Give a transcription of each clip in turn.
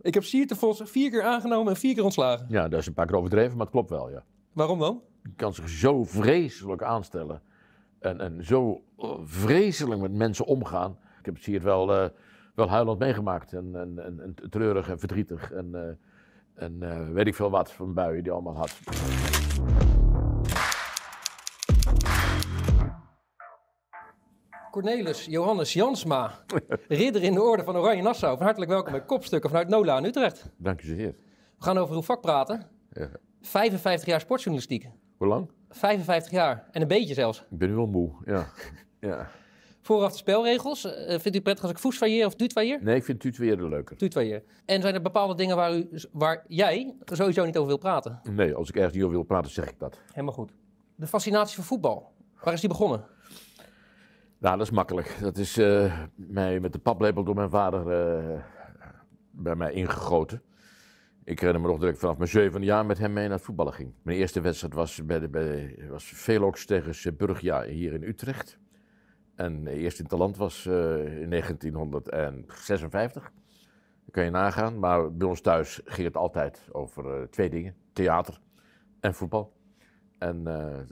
Ik heb Sierte Vos vier keer aangenomen en vier keer ontslagen. Ja, dat is een paar keer overdreven, maar het klopt wel, ja. Waarom dan? Je kan zich zo vreselijk aanstellen. En, en zo eh, vreselijk met mensen omgaan. Ik heb Sier wel, uh, wel huilend meegemaakt. En, en, en, treurig en verdrietig. En, eh, en weet ik veel wat van buien die allemaal had. Cornelis Johannes Jansma, ridder in de orde van Oranje Nassau. Van hartelijk welkom bij Kopstukken vanuit NOLA in Utrecht. Dank u zeer. We gaan over uw vak praten. Ja. 55 jaar sportjournalistiek. Hoe lang? 55 jaar en een beetje zelfs. Ik ben nu wel moe, ja. ja. Vooraf de spelregels. Eh, vindt u prettig als ik Foesvaaier of Dutwaaier? Nee, ik vind de leuker. Dutwaaier. En zijn er bepaalde dingen waar, u, waar jij sowieso niet over wil praten? Nee, als ik ergens niet over wil praten, zeg ik dat. Helemaal goed. De fascinatie voor voetbal. Waar is die begonnen? Nou, dat is makkelijk. Dat is eh, mij met de paplepel door mijn vader eh, bij mij ingegoten. Ik herinner me nog dat ik vanaf mijn zevende jaar met hem mee naar het voetballen ging. Mijn eerste wedstrijd was, bij de, bij, was Velox tegen Burgia hier in Utrecht. En eerst in Talant was eh, in 1956. Dat kan je nagaan. Maar bij ons thuis ging het altijd over twee dingen: theater en voetbal. En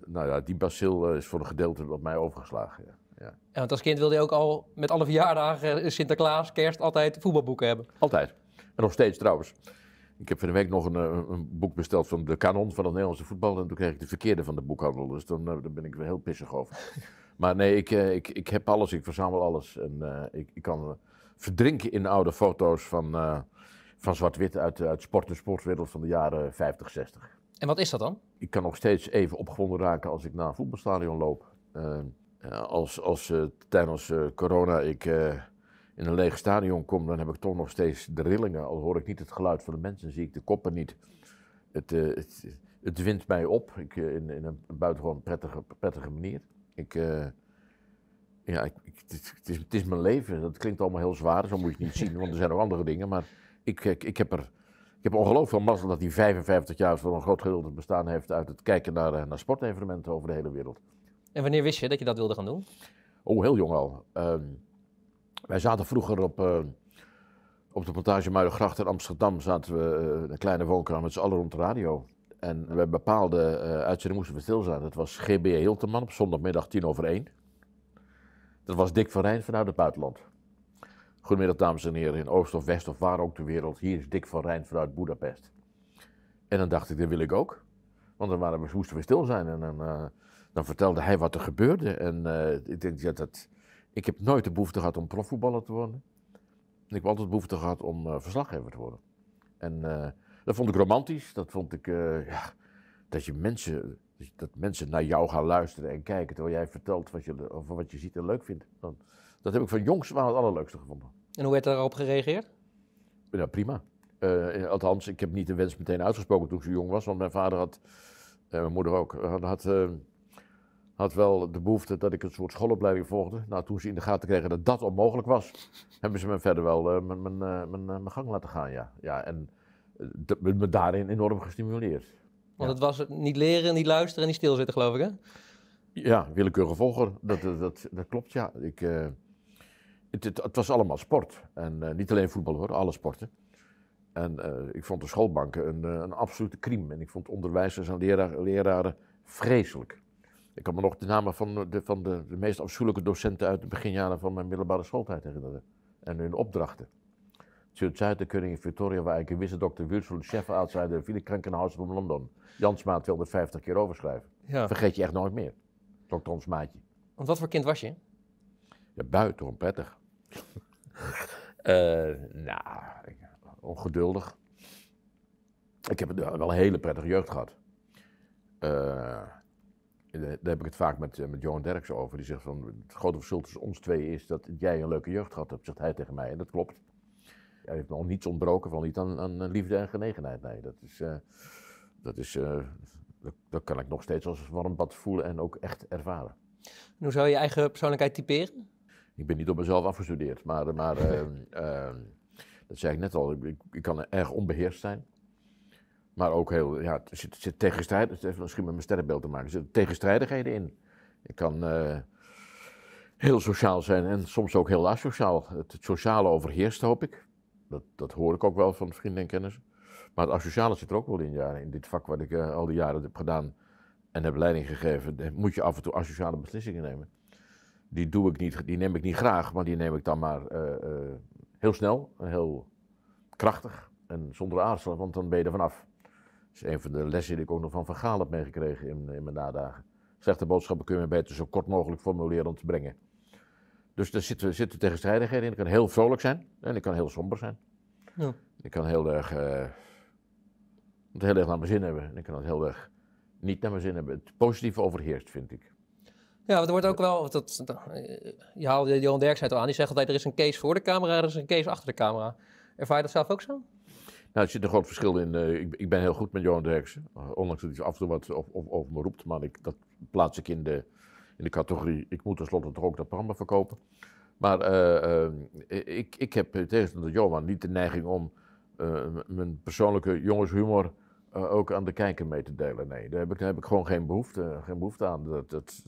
nou ja, die basil is voor een gedeelte op mij overgeslagen. Ja. Ja. En want als kind wilde je ook al met alle verjaardagen, eh, Sinterklaas, kerst, altijd voetbalboeken hebben. Altijd. En nog steeds trouwens. Ik heb van de week nog een, eh, een boek besteld van de kanon van het Nederlandse voetbal. En toen kreeg ik de verkeerde van de boekhandel. Dus dan, eh, daar ben ik weer heel pissig over. maar nee, ik, ik, ik heb alles. Ik verzamel alles. En ik, ik kan verdrinken in oude foto's van, van zwart-wit uit, uit sport en sportwereld van de jaren 50, 60. En wat is dat dan? Ik kan nog steeds even opgewonden raken als ik naar een voetbalstadion loop. Eh, als als eh, tijdens eh, corona ik in een leeg stadion kom, dan heb ik toch nog steeds de rillingen. Al hoor ik niet het geluid van de mensen, zie ik de koppen niet. Het, het, het wint mij op ik, in, in, een buitengewoon prettige, prettige manier. Ik, ja, ik, het, is, mijn leven. Dat klinkt allemaal heel zwaar, zo moet je het niet zien, want er zijn ook andere dingen. Maar ik, ik, ik heb er ik heb ongelooflijk veel mazzel dat die 55 jaar voor een groot gedeelte bestaan heeft uit het kijken naar, naar sportevenementen over de hele wereld. En wanneer wist je dat je dat wilde gaan doen? Oh, heel jong al. Ehm, wij zaten vroeger op, eh, op de plantage Muidengracht in Amsterdam. Zaten we eh, een kleine woonkamer met z'n allen rond de radio. En we bepaalde uh, uitzendingen moesten we zijn. Dat was GB man op zondagmiddag tien over één. Dat was Dick van Rijn vanuit het buitenland. Goedemiddag dames en heren, in Oost of West of waar ook de wereld. Hier is Dick van Rijn vanuit Boedapest. En dan dacht ik, dat wil ik ook. Want dan waren we, moesten we stil zijn en dan... Dan vertelde hij wat er gebeurde. En eh, ik denk, ja, dat, ik heb nooit de behoefte gehad om profvoetballer te worden. Ik heb altijd de behoefte gehad om eh, verslaggever te worden. En eh, dat vond ik romantisch. Dat vond ik, ja, dat je mensen, dat mensen naar jou gaan luisteren en kijken terwijl jij vertelt wat je, wat je ziet en leuk vindt. Dat, dat heb ik van jongs aan het allerleukste gevonden. En hoe werd daarop gereageerd? Nou, prima. althans, ik heb niet de wens meteen uitgesproken toen ik zo jong was, want mijn vader had, en mijn moeder ook, had, had wel de behoefte dat ik een soort schoolopleiding volgde. Nou, toen ze in de gaten kregen dat dat onmogelijk was, hebben ze me verder wel uh, mijn, eh, eh, mijn, gang laten gaan. Ja, ja en me daarin enorm gestimuleerd. Want het was niet leren, niet luisteren en niet stilzitten, geloof ik, hè? Ja, willekeurige volger. Dat, dat, dat, klopt, ja. Ik, het, het, het, was allemaal sport. En niet alleen voetbal, hoor. Alle sporten. En ik vond de schoolbanken een, een absolute crime. En ik vond onderwijzers en leraren leraren vreselijk. Ik kan me nog de namen van de, van de, de meest afschuwelijke docenten uit de beginjaren van mijn middelbare schooltijd herinneren. En hun opdrachten. Zur Zeit der Victoria waar wisse dokter Dr. chef Chefarzt de viele Krankenhausen van London. Jansmaat wilde 50 keer overschrijven. Vergeet je echt nooit meer. Dokter ons maatje. Want wat voor kind was je? Ja, buiten, prettig. Eh, nou, ongeduldig. Ik heb wel een hele prettige jeugd gehad. Uh, eh, daar heb ik het vaak met, eh, met Johan Derks over. Die zegt van, het grote verschil tussen ons twee is dat jij een leuke jeugd gehad hebt, zegt hij tegen mij. En dat klopt. Hij heeft nog niets ontbroken van niet aan, aan liefde en genegenheid. Nee, dat is, eh, dat, is dat, kan ik nog steeds als warm bad voelen en ook echt ervaren. En hoe zou je je eigen persoonlijkheid typeren? Ik ben niet op mezelf afgestudeerd, maar, maar ehm, ehm, dat zei ik net al, ik kan erg onbeheerst zijn. Maar ook heel, ja, er zit, zit tegenstrijdigheden, misschien met mijn sterrenbeeld te maken, er zitten tegenstrijdigheden in. Ik kan eh, heel sociaal zijn en soms ook heel asociaal. Het, sociale overheerst, hoop ik. Dat, dat hoor ik ook wel van vrienden en kennissen. Maar het asociale zit er ook wel in, ja, in dit vak wat ik eh, al die jaren heb gedaan en heb leiding gegeven. Moet je af en toe asociale beslissingen nemen. Die doe ik niet, die neem ik niet graag, maar die neem ik dan maar eh, heel snel, heel krachtig en zonder aarzelen, want dan ben je er vanaf is een van de lessen die ik ook nog van Van heb meegekregen in, in, mijn nadagen. Slechte boodschappen kun je beter zo kort mogelijk formuleren om te brengen. Dus daar zitten, zitten tegenstrijdigheden in. Ik kan heel vrolijk zijn en ik kan heel somber zijn. Ja. Ik kan heel erg, uh, eh, het heel erg naar mijn zin hebben en ik kan het heel erg niet naar mijn zin hebben. Het positieve overheerst, vind ik. Ja, er wordt ook wel, dat, eh, je haalde Johan Derks al aan, die zegt altijd er is een case voor de camera, er is een case achter de camera. Ervaar je dat zelf ook zo? Nou, er zit een groot verschil in. Eh, ik, ik, ben heel goed met Johan Derksen. Eh, ondanks dat hij af en toe wat over, me roept. Maar ik, dat plaats ik in de, in de categorie. Ik moet tenslotte toch ook dat programma verkopen. Maar eh, ik, ik heb tegenstander Johan niet de neiging om mijn persoonlijke jongenshumor ook aan de kijker mee te delen. Nee, daar heb ik, heb ik gewoon geen behoefte, geen behoefte aan. Dat, dat,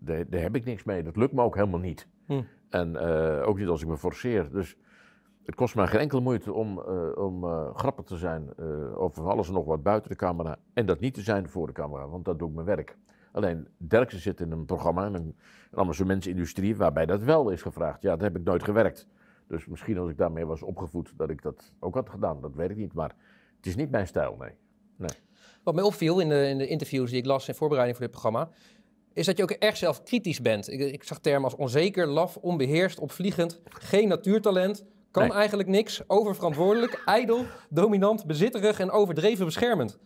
daar, heb ik niks mee. Dat lukt me ook helemaal niet. Hm. En ook niet als ik me forceer. Dus het kost mij geen enkele moeite om, eh, om eh, grappig te zijn uh, over alles en nog wat buiten de camera. En dat niet te zijn voor de camera, want dat doe ik mijn werk. Alleen Derksen zit in een programma, een, een amusementsindustrie, waarbij dat wel is gevraagd. Ja, dat heb ik nooit gewerkt. Dus misschien als ik daarmee was opgevoed, dat ik dat ook had gedaan. Dat weet ik niet. Maar het is niet mijn stijl, nee. nee. Wat mij opviel in de, in de interviews die ik las in voorbereiding voor dit programma, is dat je ook erg zelf kritisch bent. Ik, ik zag termen als onzeker, laf, onbeheerst, opvliegend, geen natuurtalent, kan eigenlijk niks, oververantwoordelijk, ijdel, dominant, bezitterig en overdreven beschermend.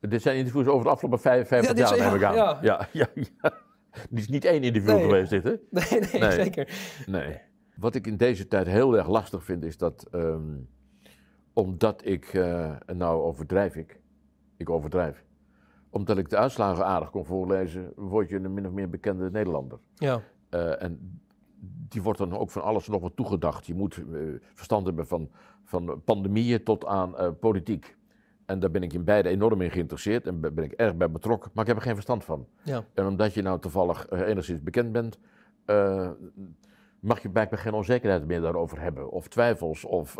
Dit zijn interviews over de afgelopen 55 jaar, neem ik aan. Ja, ja, ja. Dit is niet één interview geweest, dit hè? Nee, nee, zeker. Nee. Wat ik in deze tijd heel erg lastig vind, is dat ehm, omdat ik, uh, nou overdrijf ik, ik overdrijf, omdat ik de uitslagen aardig kon voorlezen, word je een min of meer bekende Nederlander. Ja. Eh, en die wordt dan ook van alles nog wat toegedacht. Je moet eh, verstand hebben van, van pandemieën tot aan eh, politiek. En daar ben ik in beide enorm in geïnteresseerd en ben ik erg bij betrokken, maar ik heb er geen verstand van. Ja. En omdat je nou toevallig eh, enigszins bekend bent, mag je blijkbaar geen onzekerheid meer daarover hebben, of twijfels. Of,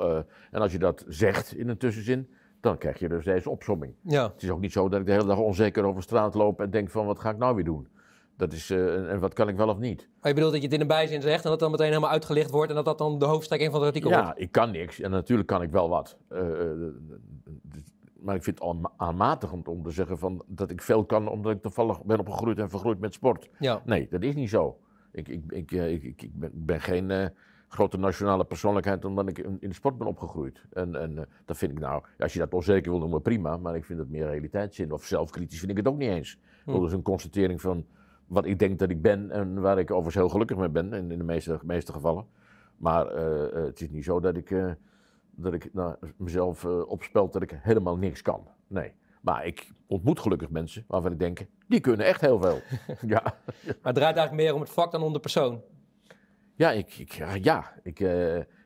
en als je dat zegt in een tussenzin, dan krijg je dus deze opsomming. Ja. Het is ook niet zo dat ik de hele dag onzeker over straat loop en denk van wat ga ik nou weer doen. Dat is, eh, en wat kan ik wel of niet? Maar je bedoelt dat je het in een bijzin zegt en dat dan meteen helemaal uitgelicht wordt en dat dat dan de hoofdstrekking van het artikel ja, wordt? Ja, ik kan niks en natuurlijk kan ik wel wat. Eh, eh, maar ik vind het aanmatigend om te zeggen van, dat ik veel kan omdat ik toevallig ben opgegroeid en vergroeid met sport. Ja. Nee, dat is niet zo. Ik, ik, ik, ik, ben, geen grote nationale persoonlijkheid omdat ik in de sport ben opgegroeid. En, en dat vind ik nou, als je dat onzeker wil noemen, prima. Maar ik vind het meer realiteitszin. Of zelfkritisch vind ik het ook niet eens. Hmm. Dat is een constatering van wat ik denk dat ik ben en waar ik overigens heel gelukkig mee ben, in, in de meeste, meeste gevallen. Maar eh, eh, het is niet zo dat ik, eh, dat ik nou, mezelf uh, opspelt dat ik helemaal niks kan. Nee. Maar ik ontmoet gelukkig mensen waarvan ik denk, die kunnen echt heel veel. ja. Maar het draait eigenlijk meer om het vak dan om de persoon. Ja, ik, ik ja, ik,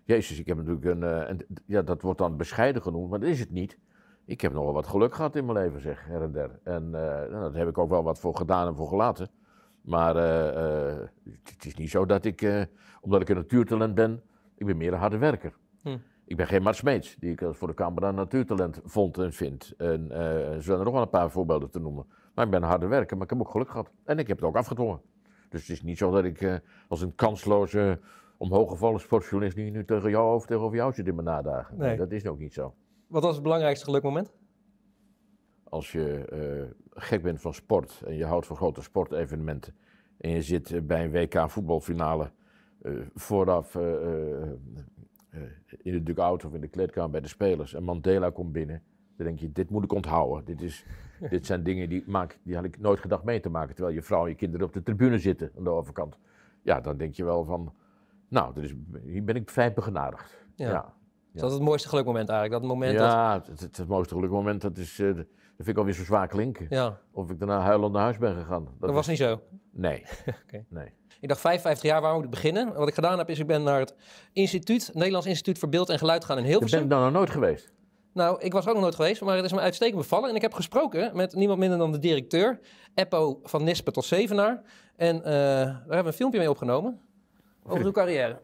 Jezus, ik heb natuurlijk een, een, ja, dat wordt dan bescheiden genoemd, maar dat is het niet. Ik heb nogal wat geluk gehad in mijn leven, zeg, her en der. En nou, daar heb ik ook wel wat voor gedaan en voor gelaten. Maar eh, eh, het is niet zo dat ik, eh, omdat ik een natuurtalent ben, ik ben meer een harde werker. Hm. Ik ben geen Mart Smeets, die ik voor de camera natuurtalent vond en vind. En er zijn er nog wel een paar voorbeelden te noemen. Maar ik ben een harde werker, maar ik heb ook geluk gehad. En ik heb het ook afgedwongen. Dus het is niet zo dat ik als een kansloze, omhooggevallen sportjournalist nu, nu tegen jou of tegenover jou zit in mijn nadagen. Nee. Dat is ook niet zo. Wat was het belangrijkste gelukmoment? Als je eh, gek bent van sport en je houdt van grote sportevenementen en je zit eh, bij een WK voetbalfinale eh, vooraf in de dugout of in de kleedkamer bij de spelers en Mandela komt binnen, dan denk je, dit moet ik onthouden. Dit, is, dit zijn dingen die, maak, die had ik nooit gedacht mee te maken, terwijl je vrouw en je kinderen op de tribune zitten aan de overkant. Ja, dan denk je wel van, nou, hier ben ik vrij begenadigd. Ja. ja. Is dat het mooiste gelukmoment eigenlijk? Dat moment ja, dat... Het, het, het mooiste gelukmoment, dat is vind ik alweer zo zwaar klinken. Ja. Of ik daarna huilend naar huis ben gegaan. Dat, was niet zo? Nee. okay. nee. Ik dacht 55 jaar, waar moet ik beginnen? Wat ik gedaan heb, is ik ben naar het instituut, Nederlands Instituut voor Beeld en Geluid gaan in Hilversum. Ik ben je dan nog nooit geweest? Nou, ik was ook nog nooit geweest, maar het is me uitstekend bevallen. En ik heb gesproken met niemand minder dan de directeur, Eppo van Nisper tot Zevenaar. En uh, daar hebben een filmpje mee opgenomen over uw carrière.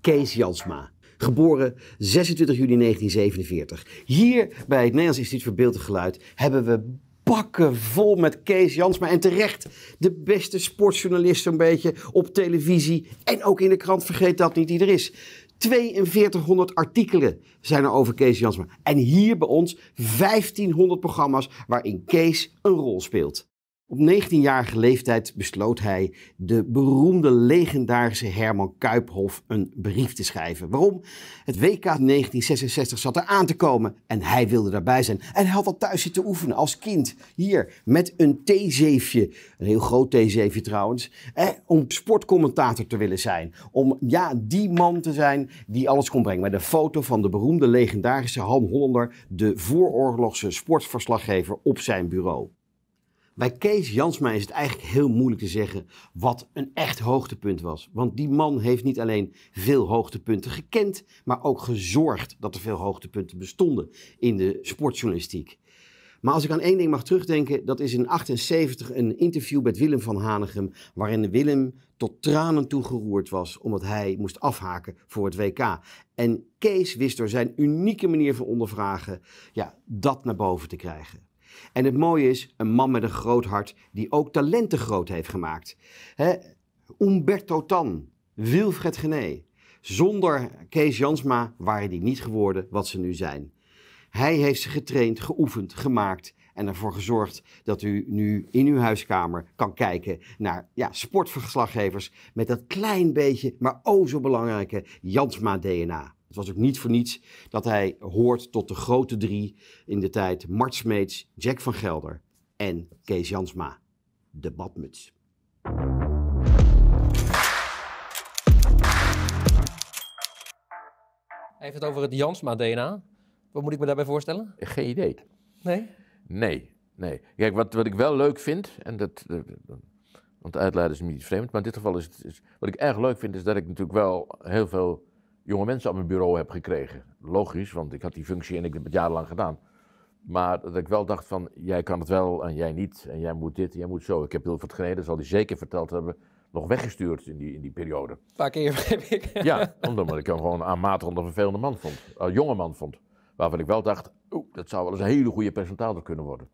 Kees Jansma. Geboren 26 juni 1947. Hier bij het Nederlands Instituut voor Beeld en Geluid hebben we bakken vol met Kees Jansma. En terecht, de beste sportjournalist zo'n beetje op televisie en ook in de krant. Vergeet dat niet, die er is. 4200 artikelen zijn er over Kees Jansma. En hier bij ons 1500 programma's waarin Kees een rol speelt. Op 19-jarige leeftijd besloot hij de beroemde legendarische Herman Kuiphof een brief te schrijven. Waarom? Het WK 1966 zat er aan te komen en hij wilde daarbij zijn. En hij had al thuis zitten oefenen als kind. Hier, met een theezeefje. Een heel groot theezeefje trouwens. om sportcommentator te willen zijn. Om ja, die man te zijn die alles kon brengen. Met een foto van de beroemde legendarische Halm Hollander, de vooroorlogse sportverslaggever op zijn bureau. Bij Kees Jansma is het eigenlijk heel moeilijk te zeggen wat een echt hoogtepunt was. Want die man heeft niet alleen veel hoogtepunten gekend, maar ook gezorgd dat er veel hoogtepunten bestonden in de sportjournalistiek. Maar als ik aan één ding mag terugdenken, dat is in 1978 een interview met Willem van Hanegem, waarin Willem tot tranen toegeroerd was, omdat hij moest afhaken voor het WK. En Kees wist door zijn unieke manier van ondervragen, ja, dat naar boven te krijgen. En het mooie is, een man met een groot hart die ook talenten groot heeft gemaakt. He, Umberto Tan, Wilfred Gené. Zonder Kees Jansma waren die niet geworden wat ze nu zijn. Hij heeft ze getraind, geoefend, gemaakt en ervoor gezorgd dat u nu in uw huiskamer kan kijken naar ja, sportverslaggevers met dat klein beetje, maar o oh zo belangrijke Jansma-DNA. Het was ook niet voor niets dat hij hoort tot de grote drie in de tijd Mart Smeets, Jack van Gelder en Kees Jansma. De badmuts. Even het over het Jansma-DNA. Wat moet ik me daarbij voorstellen? Geen idee. Nee? Nee, nee. Kijk, wat, wat ik wel leuk vind, en dat, dat want uitleiden is niet vreemd, maar in dit geval is het, is, wat ik erg leuk vind, is dat ik natuurlijk wel heel veel jonge mensen op mijn bureau heb gekregen. Logisch, want ik had die functie en ik heb het jarenlang gedaan. Maar dat ik wel dacht van, jij kan het wel en jij niet. En jij moet dit en jij moet zo. Ik heb heel veel Geneden, zal hij zeker verteld hebben, nog weggestuurd in die, in die periode. Vaak keer heb ik. Ja, omdat ik hem gewoon aanmatigend een vervelende man vond. Een eh, jonge man vond. Waarvan ik wel dacht, oeh, dat zou wel eens een hele goede presentator kunnen worden.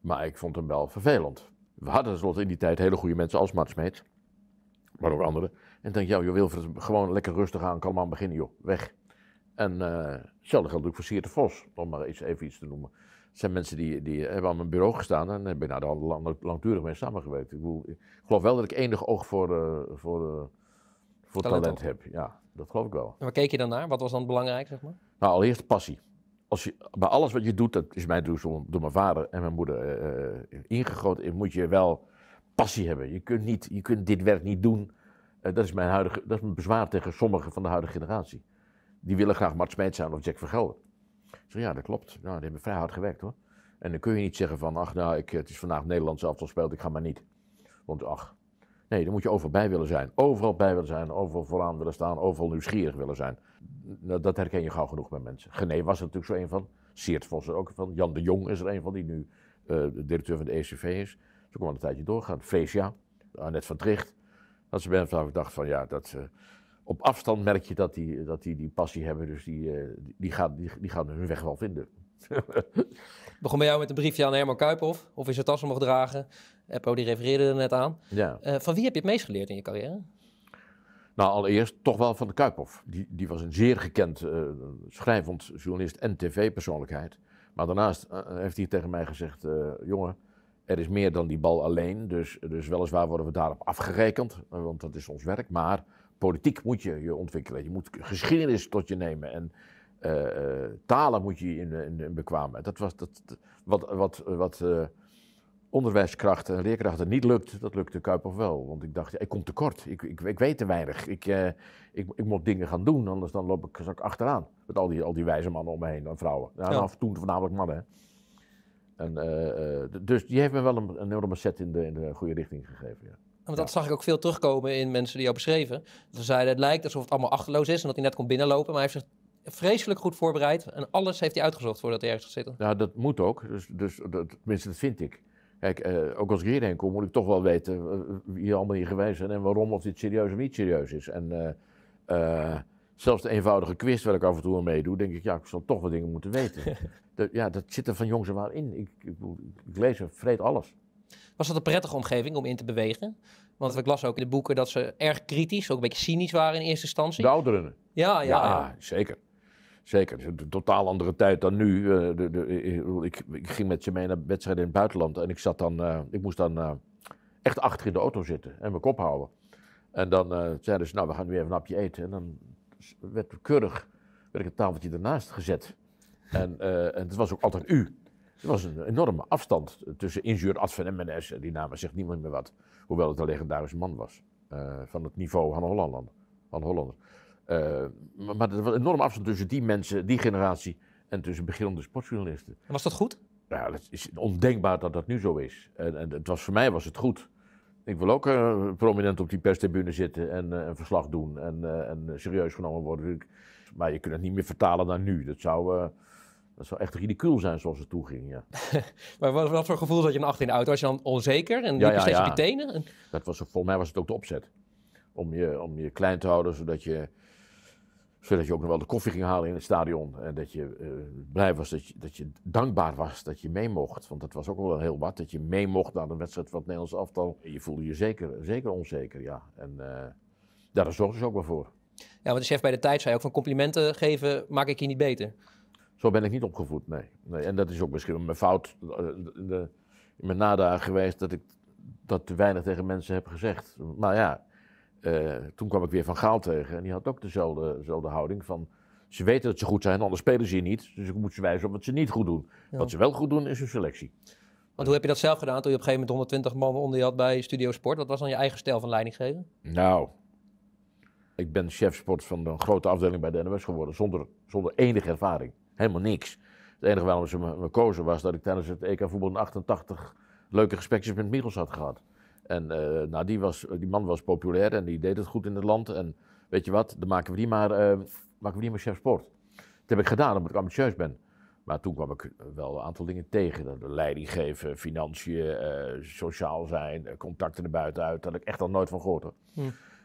Maar ik vond hem wel vervelend. We hadden tenslotte in die tijd hele goede mensen als Mart maar ook anderen. En denk, ja, oh, joh, Wilfred, gewoon lekker rustig aan, kan allemaal beginnen, joh, weg. En uh, hetzelfde geldt ook voor Sierte Vos, om maar even iets te noemen. Er zijn mensen die, die hebben aan mijn bureau gestaan en daar ben ik nou lang, langdurig mee samengewerkt. Ik, ik, geloof wel dat ik enig oog voor, eh, voor, eh, voor talent, heb. Ja, dat geloof ik wel. En waar keek je dan naar? Wat was dan belangrijk, zeg maar? Nou, allereerst passie. Als je, bij alles wat je doet, dat is mij door, door mijn vader en mijn moeder ingegoten, moet je wel passie hebben. Je kunt, niet, je kunt dit werk niet doen eh, dat, is mijn huidige, dat is mijn bezwaar tegen sommigen van de huidige generatie. Die willen graag Mart Smeet zijn of Jack Vergelder. Ik zeg, ja, dat klopt. Nou, die hebben vrij hard gewerkt hoor. En dan kun je niet zeggen van, ach nou, ik, het is vandaag Nederlands elftal speelt, ik ga maar niet. Want ach, nee, dan moet je overal bij willen zijn. Overal bij willen zijn, overal vooraan willen staan, overal nieuwsgierig willen zijn. Nou, dat herken je gauw genoeg bij mensen. Gené was er natuurlijk zo een van, Seert Vos er ook van, Jan de Jong is er een van, die nu eh, de directeur van de ECV is. Zo kon een tijdje doorgaan. Fresia, Annette van Tricht, dat ze bij hem dacht van ja, dat ze, op afstand merk je dat die, dat die, die passie hebben. Dus die, eh, die, gaan, die, gaan hun weg wel vinden. begon bij jou met een briefje aan Herman Kuiphoff. Of is het tassen mocht dragen. Eppo die refereerde er net aan. Ja. Eh, van wie heb je het meest geleerd in je carrière? Nou, allereerst toch wel van de Kuiphoff. Die, die was een zeer gekend eh, schrijvend journalist en tv-persoonlijkheid. Maar daarnaast heeft hij tegen mij gezegd... jongen, er is meer dan die bal alleen. Dus, dus weliswaar worden we daarop afgerekend, want dat is ons werk. Maar politiek moet je je ontwikkelen. Je moet geschiedenis tot je nemen. En eh, eh, talen moet je in, in, bekwamen. Dat was dat, wat, wat, wat eh, onderwijskrachten en leerkrachten niet lukt, dat lukte Kuiper wel. Want ik dacht, ik kom tekort. Ik, ik, ik weet te weinig. Ik, ik, ik, moet dingen gaan doen, anders dan loop ik, zak achteraan. Met al die, al die wijze mannen om me heen en vrouwen. Ja, Af en toe voornamelijk mannen. Hè. En, eh, eh, dus die heeft me wel een, een enorme set in de, in de goede richting gegeven. Ja. Want dat zag ik ook veel terugkomen in mensen die jou beschreven. Ze zeiden, het lijkt alsof het allemaal achterloos is en dat hij net kon binnenlopen. Maar hij heeft zich vreselijk goed voorbereid en alles heeft hij uitgezocht voordat hij ergens gaat zitten. Ja, dat moet ook. Dus, dus dat, tenminste, dat vind ik. Kijk, eh, ook als ik hierheen kom, moet ik toch wel weten wie allemaal hier geweest zijn en waarom of dit serieus of niet serieus is. En Zelfs de eenvoudige quiz waar ik af en toe aan meedoe, denk ik, ja, ik zal toch wat dingen moeten weten. dat, ja, dat zit er van jongs af aan in. Ik, ik, lees er vreet alles. Was dat een prettige omgeving om in te bewegen? Want ik las ook in de boeken dat ze erg kritisch, ook een beetje cynisch waren in eerste instantie. De ouderen? Ja, ja. ja, zeker. Zeker. een totaal andere tijd dan nu. Eh, de, de, eh, ik, ging met ze mee naar wedstrijden in het buitenland. En ik, zat dan, eh, ik moest dan echt achter in de auto zitten en mijn kop houden. En dan zeiden ze, nou, we gaan nu even een hapje eten. En dan werd keurig werd ik een tafeltje ernaast gezet. En, eh, en het was ook altijd u. Er was een enorme afstand tussen van Adven en Menes. Die namen zegt niemand meer wat. Hoewel het een legendarische man was. Eh, van het niveau van Holland. Van Hollander. Uh, maar, maar, er was een enorme afstand tussen die mensen, die generatie. En tussen beginnende sportjournalisten. En was dat goed? Ja, het is ondenkbaar dat dat nu zo is. En, en het was, voor mij was het goed ik wil ook eh, prominent op die perstribune zitten en eh, een verslag doen en, eh, en, serieus genomen worden. Maar je kunt het niet meer vertalen naar nu. Dat zou, dat zou echt ridicuul zijn zoals het toe ging. Ja. maar wat, wat, voor gevoel had je een achter in de auto? Was je dan onzeker en liep ja, steeds op je tenen? En... Dat was, volgens mij was het ook de opzet. Om je, om je klein te houden, zodat je zodat je ook nog wel de koffie ging halen in het stadion. En eh, dat je eh, blij was, dat je, dat je dankbaar was dat je mee mocht. Want dat was ook wel heel wat, dat je mee mocht naar een wedstrijd van het Nederlands aftal. Je voelde je zeker, zeker onzeker, ja. En eh, daar zorgden ze ook wel voor. Ja, want de chef bij de tijd zei ook van complimenten geven maak ik je niet beter. Zo ben ik niet opgevoed, nee. nee. En dat is ook misschien mijn fout in mijn nadagen geweest dat ik dat te weinig tegen mensen heb gezegd. Maar ja, eh, toen kwam ik weer Van Gaal tegen en die had ook dezelfde, dezelfde houding van... Ze weten dat ze goed zijn, anders spelen ze hier niet. Dus ik moet ze wijzen op wat ze niet goed doen. Wat ze wel goed doen, is hun selectie. Want hoe heb je dat zelf gedaan toen je op een gegeven moment 120 man onder je had bij Studio Sport? Wat was dan je eigen stijl van leidinggeven? Nou, ik ben chef sport van een grote afdeling bij de NOS geworden zonder, zonder enige ervaring. Helemaal niks. Het enige waarom ze me, kozen was dat ik tijdens het EK voetbal in 88 leuke gesprekjes met Michels had gehad. En eh, nou, die, was, die man was populair en die deed het goed in het land. En weet je wat, dan maken we die maar, uh, maken we die maar chef sport. Dat heb ik gedaan omdat ik ambitieus ben. Maar toen kwam ik wel een aantal dingen tegen. De leiding geven, financiën, eh, sociaal zijn, contacten naar buiten uit. Daar heb ik echt al nooit van gehoord.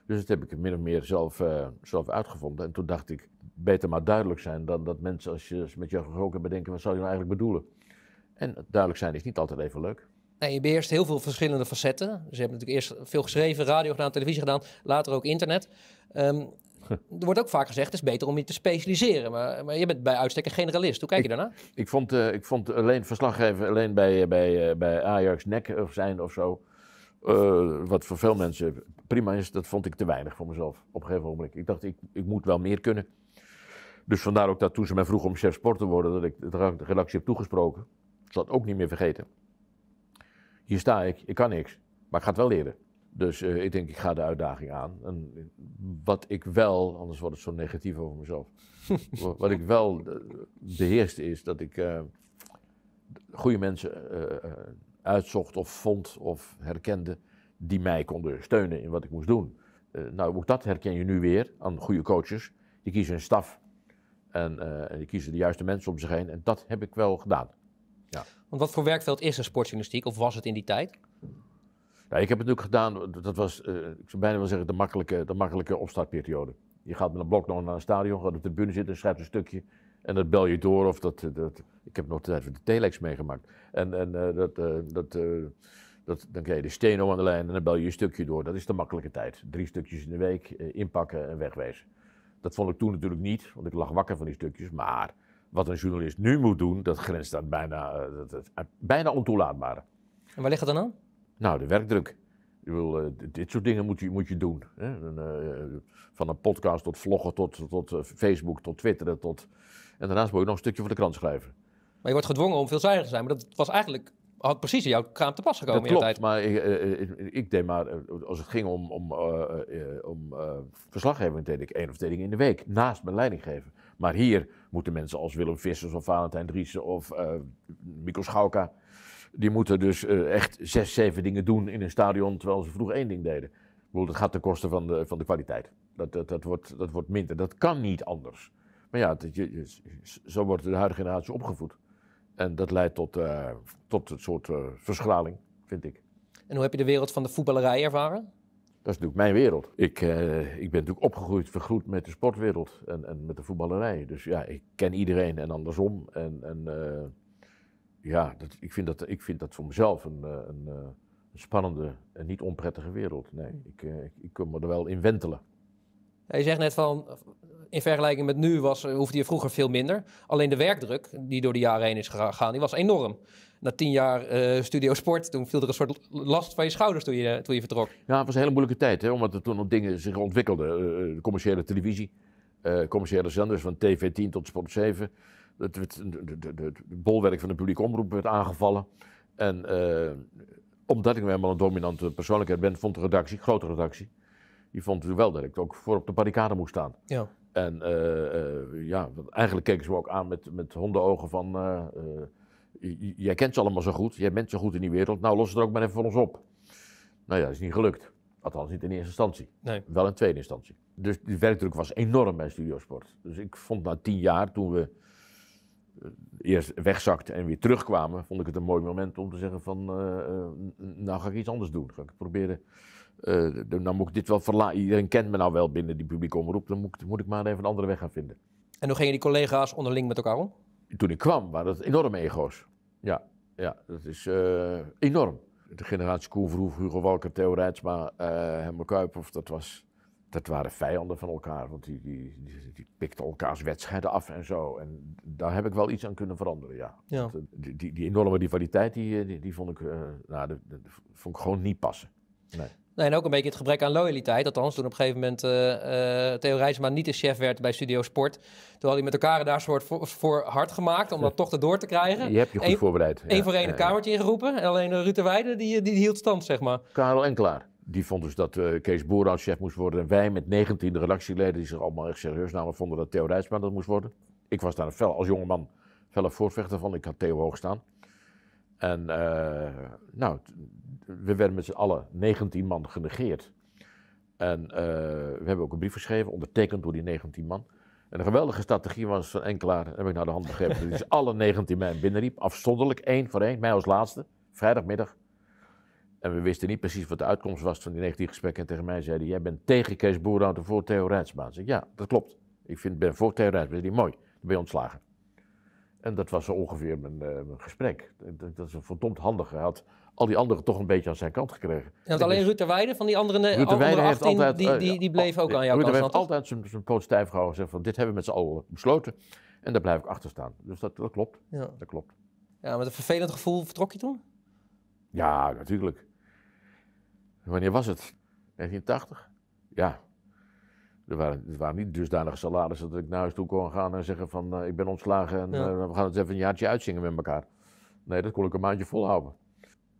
Dus dat heb ik min of meer zelf, zelf uitgevonden. En toen dacht ik, beter maar duidelijk zijn dan dat mensen als je met jou geroken hebben denken, wat zou je nou eigenlijk bedoelen? En duidelijk zijn is niet altijd even leuk. Nee, je beheerst heel veel verschillende facetten. Dus je hebt natuurlijk eerst veel geschreven, radio gedaan, televisie gedaan, later ook internet. Ehm, er wordt ook vaak gezegd, het is beter om je te specialiseren. Maar, maar je bent bij uitstek een generalist. Hoe kijk je daarnaar? Ik vond, eh, ik vond alleen verslaggever alleen bij, eh, bij, eh, bij Ajax nek of zijn of zo. wat voor veel mensen prima is, dat vond ik te weinig voor mezelf op een gegeven moment. Ik dacht, ik, ik moet wel meer kunnen. Dus vandaar ook dat toen ze mij vroeg om chef sport te worden, dat ik de redactie heb toegesproken. Ik zal het ook niet meer vergeten hier sta ik, ik kan niks, maar ik ga het wel leren. Dus eh, ik denk, ik ga de uitdaging aan. En wat ik wel, anders wordt het zo negatief over mezelf. wat ik wel eh, beheerst is dat ik uh, goede mensen uitzocht of vond of herkende die mij konden steunen in wat ik moest doen. nou, ook dat herken je nu weer aan goede coaches. Die kiezen een staf en, en die kiezen de juiste mensen om zich heen. En dat heb ik wel gedaan. Ja. Want wat voor werkveld is een sportjournalistiek, of was het in die tijd? Nou, ik heb het natuurlijk gedaan, dat was, eh, ik zou bijna wel zeggen, de makkelijke, de makkelijke opstartperiode. Je gaat met een blok naar een stadion, gaat op de tribune zitten, schrijft een stukje. En dat bel je door, of dat, eh, dat ik heb nog de tijd voor de telex meegemaakt. En, en eh, dat, dat, dat, dan krijg je de steno aan de lijn en dan bel je een stukje door. Dat is de makkelijke tijd. Drie stukjes in de week, inpakken en wegwezen. Dat vond ik toen natuurlijk niet, want ik lag wakker van die stukjes. Maar wat een journalist nu moet doen, dat grenst aan bijna, eh, dat, bijna ontoelaatbare. En waar ligt het dan aan? Nou, de werkdruk. Je wil, eh, dit soort dingen moet je, moet je doen. Hè? Eh, van een podcast tot vloggen, tot, tot Facebook, tot twitteren. Tot... En daarnaast moet je nog een stukje voor de krant schrijven. Maar je wordt gedwongen om veelzijdig te zijn. Maar dat was eigenlijk had precies in jouw kraam te pas gekomen. Dat klopt, tijd. maar ik, ik, ik, deed maar, als het ging om, om, uh, um, verslaggeving, deed ik één of twee dingen in de week naast mijn leidinggeven. Maar hier moeten mensen als Willem Vissers of Valentijn Driessen of uh, Mikko Schauka... die moeten dus eh, echt zes, zeven dingen doen in een stadion... terwijl ze vroeg één ding deden. dat gaat ten koste van de, van de kwaliteit. Dat, dat, dat, wordt, dat wordt minder. Dat kan niet anders. Maar ja, dat, je, zo wordt de huidige generatie opgevoed. En dat leidt tot, uh, tot een soort verschraling, vind ik. En hoe heb je de wereld van de voetballerij ervaren? Dat is natuurlijk mijn wereld. Ik, eh, ik ben natuurlijk opgegroeid, vergroet met de sportwereld en, en, met de voetballerij. Dus ja, ik ken iedereen en andersom. En, en eh, ja, dat, ik, vind dat, ik vind dat voor mezelf een, eh, een, een spannende en niet onprettige wereld. Nee, ik, ik, ik kan me er wel in wentelen. Je zegt net van, in vergelijking met nu was, eh, hoefde je vroeger veel minder. Alleen de werkdruk die door de jaren heen is gegaan, die was enorm. Na tien jaar uh, studio sport, toen viel er een soort last van je schouders toen je, toen je vertrok. Ja, het was een hele moeilijke tijd, hè, omdat er toen nog dingen zich ontwikkelden. Uh, commerciële televisie, commerciële zenders van TV10 tot Sport 7. Het, het bolwerk van de publieke omroep werd aangevallen. En omdat ik nou helemaal een dominante persoonlijkheid ben, vond de redactie, grote redactie, die vond wel dat ik ook voor op de barricade moest staan. Ja. En eh, eh, ja, eigenlijk keken ze me ook aan met, met hondenogen van eh, jij kent ze allemaal zo goed, jij bent zo goed in die wereld, nou los het er ook maar even voor ons op. Nou ja, dat is niet gelukt. Althans, niet in eerste instantie. Nee. Wel in tweede instantie. Dus de werkdruk was enorm bij Studiosport. Dus ik vond na tien jaar, toen we eerst wegzakten en weer terugkwamen, vond ik het een mooi moment om te zeggen van, nou ga ik iets anders doen. Ga ik proberen eh, dan moet ik dit wel verlaten. Iedereen kent me nou wel binnen die publieke omroep. Dan moet, moet ik maar even een andere weg gaan vinden. En hoe gingen die collega's onderling met elkaar om? Toen ik kwam waren dat enorme ego's. Ja, ja dat is eh, enorm. De generatie Koelvroeg, Hugo Walker, Theo Rijtsma, uh, eh, Herman Kuiphoff, dat, was, dat waren vijanden van elkaar. Want die, die, die, pikten elkaars wedstrijden af en zo. En daar heb ik wel iets aan kunnen veranderen, ja. Die, die, die, enorme rivaliteit, die, die, vond, ik, nou, vond ik gewoon niet passen. Nee. Nee, en ook een beetje het gebrek aan loyaliteit. Althans, toen op een gegeven moment eh, eh, Theo Rijsma niet de chef werd bij Studio Sport. Toen had hij met elkaar daar soort voor, voor hard gemaakt om dat toch erdoor te krijgen. Je hebt je goed Eén, voorbereid. Eén voor één een kamertje ingeroepen. En alleen eh, Ruud de Weijden, die, die, hield stand, zeg maar. Karel en Klaar die vond dus dat uh, Kees als chef moest worden. En wij met 19 de redactieleden, die zich allemaal echt serieus namen, vonden dat Theo Rijsma dat moest worden. Ik was daar een fel, als jongeman, felle voorvechter van. Ik had Theo hoog staan. En eh, nou, we werden met z'n allen 19 man genegeerd. En eh, we hebben ook een brief geschreven, ondertekend door die 19 man. En een geweldige strategie was van Enkelaar, heb ik naar de hand gegeven. dat alle 19 man binnenriep, afzonderlijk, één voor één, mij als laatste, vrijdagmiddag. En we wisten niet precies wat de uitkomst was van die 19 gesprekken. En tegen mij zeiden: jij bent tegen Kees Boerhout en voor Theo Rijtsma. Ik ja, dat klopt. Ik vind, ben voor Theo Rijtsma. Die mooi, dan ben je ontslagen. En dat was ongeveer mijn, eh, mijn gesprek. Dat, dat, is een verdomd handige. Hij had al die anderen toch een beetje aan zijn kant gekregen. Ja, alleen dus, Weijden van die andere, Rutte andere heeft 18, altijd, die, eh, die, bleef ook aan jouw kant. Ruud heeft altijd zijn, zijn gehouden en gezegd van dit hebben we met z'n allen besloten. En daar blijf ik achter staan. Dus dat klopt. Ja. Dat klopt. Ja, met een vervelend gevoel vertrok je toen? Ja, natuurlijk. Wanneer was het? 1980? Ja, er waren, niet dusdanige salarissen dat ik naar huis toe kon gaan en zeggen van eh, ik ben ontslagen en eh, we gaan het even een jaartje uitzingen met elkaar. Nee, dat kon ik een maandje volhouden.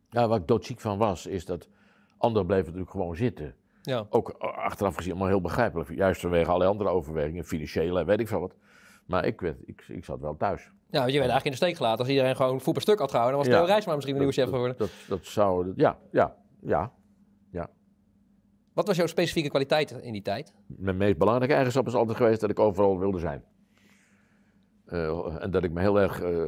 Ja, waar ik doodziek van was, is dat anderen bleven natuurlijk gewoon zitten. Ja. Ook eh, achteraf gezien allemaal heel begrijpelijk. Juist vanwege alle andere overwegingen, financiële en weet ik veel wat. Maar ik, werd, ik, ik zat wel thuis. Ja, je werd eigenlijk in de steek gelaten. Als iedereen gewoon voetbalstuk had gehouden, dan was de ja, Rijsma misschien de nieuwe chef geworden. Dat, dat, dat zou, ja, ja, ja, wat was jouw specifieke kwaliteit in die tijd? Mijn meest belangrijke eigenschap is altijd geweest dat ik overal wilde zijn. Eh, en dat ik me heel erg, eh,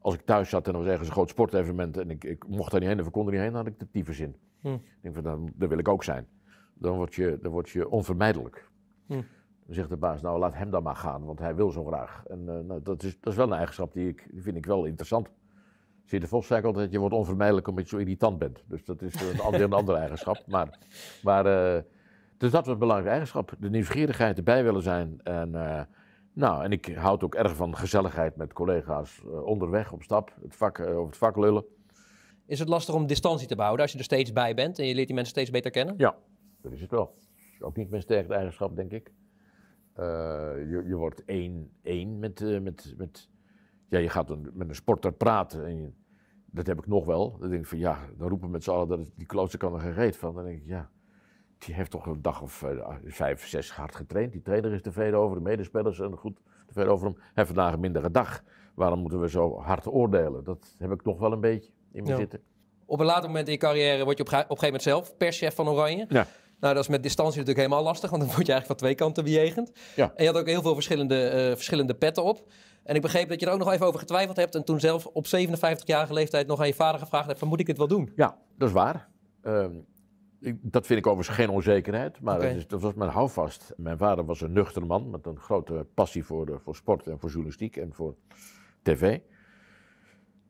als ik thuis zat en er was ergens een groot sportevenement en ik, ik mocht daar niet heen of we kon er niet heen, dan had ik de tyfus zin. Hm. Ik denk van, daar wil ik ook zijn. Dan word je, dan word je onvermijdelijk. Hm. Dan zegt de baas, nou laat hem dan maar gaan, want hij wil zo graag. En eh, nou, dat, is, dat is wel een eigenschap die, ik, die vind ik wel interessant ziet de Vos zei altijd, je wordt onvermijdelijk omdat je zo irritant bent. Dus dat is eh, een, een andere eigenschap. Maar, maar uh, dus dat was een belangrijke eigenschap. De nieuwsgierigheid, erbij willen zijn. En, eh, nou, en ik houd ook erg van gezelligheid met collega's onderweg, op stap, het vak, over het vak lullen. Is het lastig om distantie te bouwen als je er steeds bij bent en je leert die mensen steeds beter kennen? Ja, dat is het wel. Is ook niet mijn sterkste eigenschap, denk ik. je, je wordt één, één met, met, met, ja, je gaat met een sporter praten. En dat heb ik nog wel. Dan denk ik van ja, dan roepen met z'n allen dat het, die klootse kan er geen reet van. Dan denk ik ja, die heeft toch een dag of uh, vijf, zes hard getraind. Die trainer is tevreden over, de medespelers zijn goed tevreden over hem. Hij heeft vandaag een mindere dag. Waarom moeten we zo hard oordelen? Dat heb ik nog wel een beetje in me zitten. Op een later moment in je carrière word je op, een gegeven moment zelf perschef van Oranje. Ja. Nou, dat is met distantie natuurlijk helemaal lastig, want dan word je eigenlijk van twee kanten bejegend. Ja. En je had ook heel veel verschillende, eh, verschillende petten op. En ik begreep dat je er ook nog even over getwijfeld hebt. En toen zelf op 57-jarige leeftijd nog aan je vader gevraagd hebt: van, moet ik het wel doen? Ja, dat is waar. Ehm, dat vind ik overigens geen onzekerheid, maar dat, was mijn houvast. Mijn vader was een nuchter man met een grote passie voor, eh, voor sport en voor journalistiek en voor tv.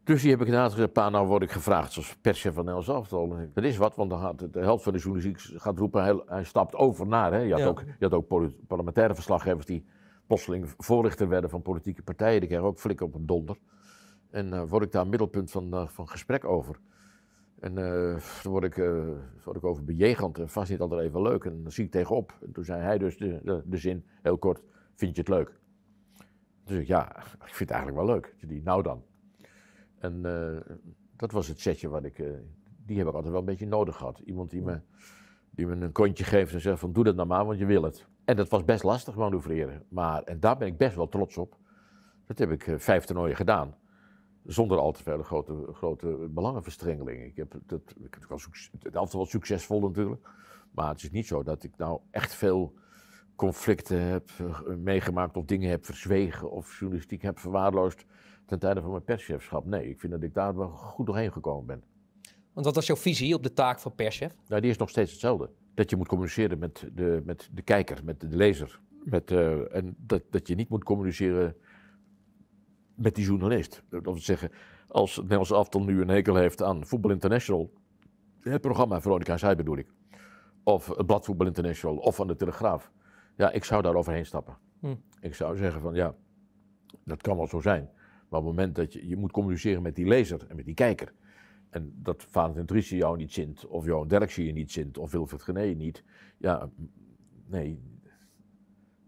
Dus die heb ik inderdaad gezegd, pa, nou word ik gevraagd als perschef van Els Aftal. Dat is wat, want dan de helft van de journalistiek gaat roepen, hij, stapt over naar. Hè. Je, had ook, je had ook parlementaire verslaggevers die plotseling voorlichter werden van politieke partijen. Ik kreeg ook flik op een donder. En uh, word ik daar middelpunt van, eh, van gesprek over. En eh, dan word ik, word ik over bejegend en vast niet altijd even leuk. En dan zie ik tegenop. En toen zei hij dus de, de, de zin, heel kort, vind je het leuk? Dus ik, ja, ik vind het eigenlijk wel leuk. Die, nou dan. En dat was het setje wat ik, die heb ik altijd wel een beetje nodig gehad. Iemand die me, die me een kontje geeft en zegt van doe dat nou maar, want je wil het. En dat was best lastig manoeuvreren. Maar, en daar ben ik best wel trots op. Dat heb ik eh, vijf toernooien gedaan. Zonder al te veel grote, grote belangenverstrengelingen. Ik heb dat, ik heb het altijd wel succesvol natuurlijk. Maar het is niet zo dat ik nou echt veel conflicten heb eh, meegemaakt. Of dingen heb verzwegen. Of journalistiek heb verwaarloosd. Ten tijde van mijn perschefschap. Nee, ik vind dat ik daar wel goed doorheen gekomen ben. Want wat was jouw visie op de taak van perschef? Nou, die is nog steeds hetzelfde dat je moet communiceren met de, met de kijker, met de lezer. Met, eh, en dat, dat je niet moet communiceren met die journalist. Dat wil zeggen, als het Nederlands aftal nu een hekel heeft aan Voetbal International, het programma Veronica Zij bedoel ik, of het blad Voetbal International, of aan de Telegraaf, ja, ik zou daar overheen stappen. Hm. Ik zou zeggen van ja, dat kan wel zo zijn. Maar op het moment dat je, je moet communiceren met die lezer en met die kijker. En dat Valentin Driessen jou niet zint, of Johan Derksen je niet zint, of Wilfried Gené niet. Ja, nee.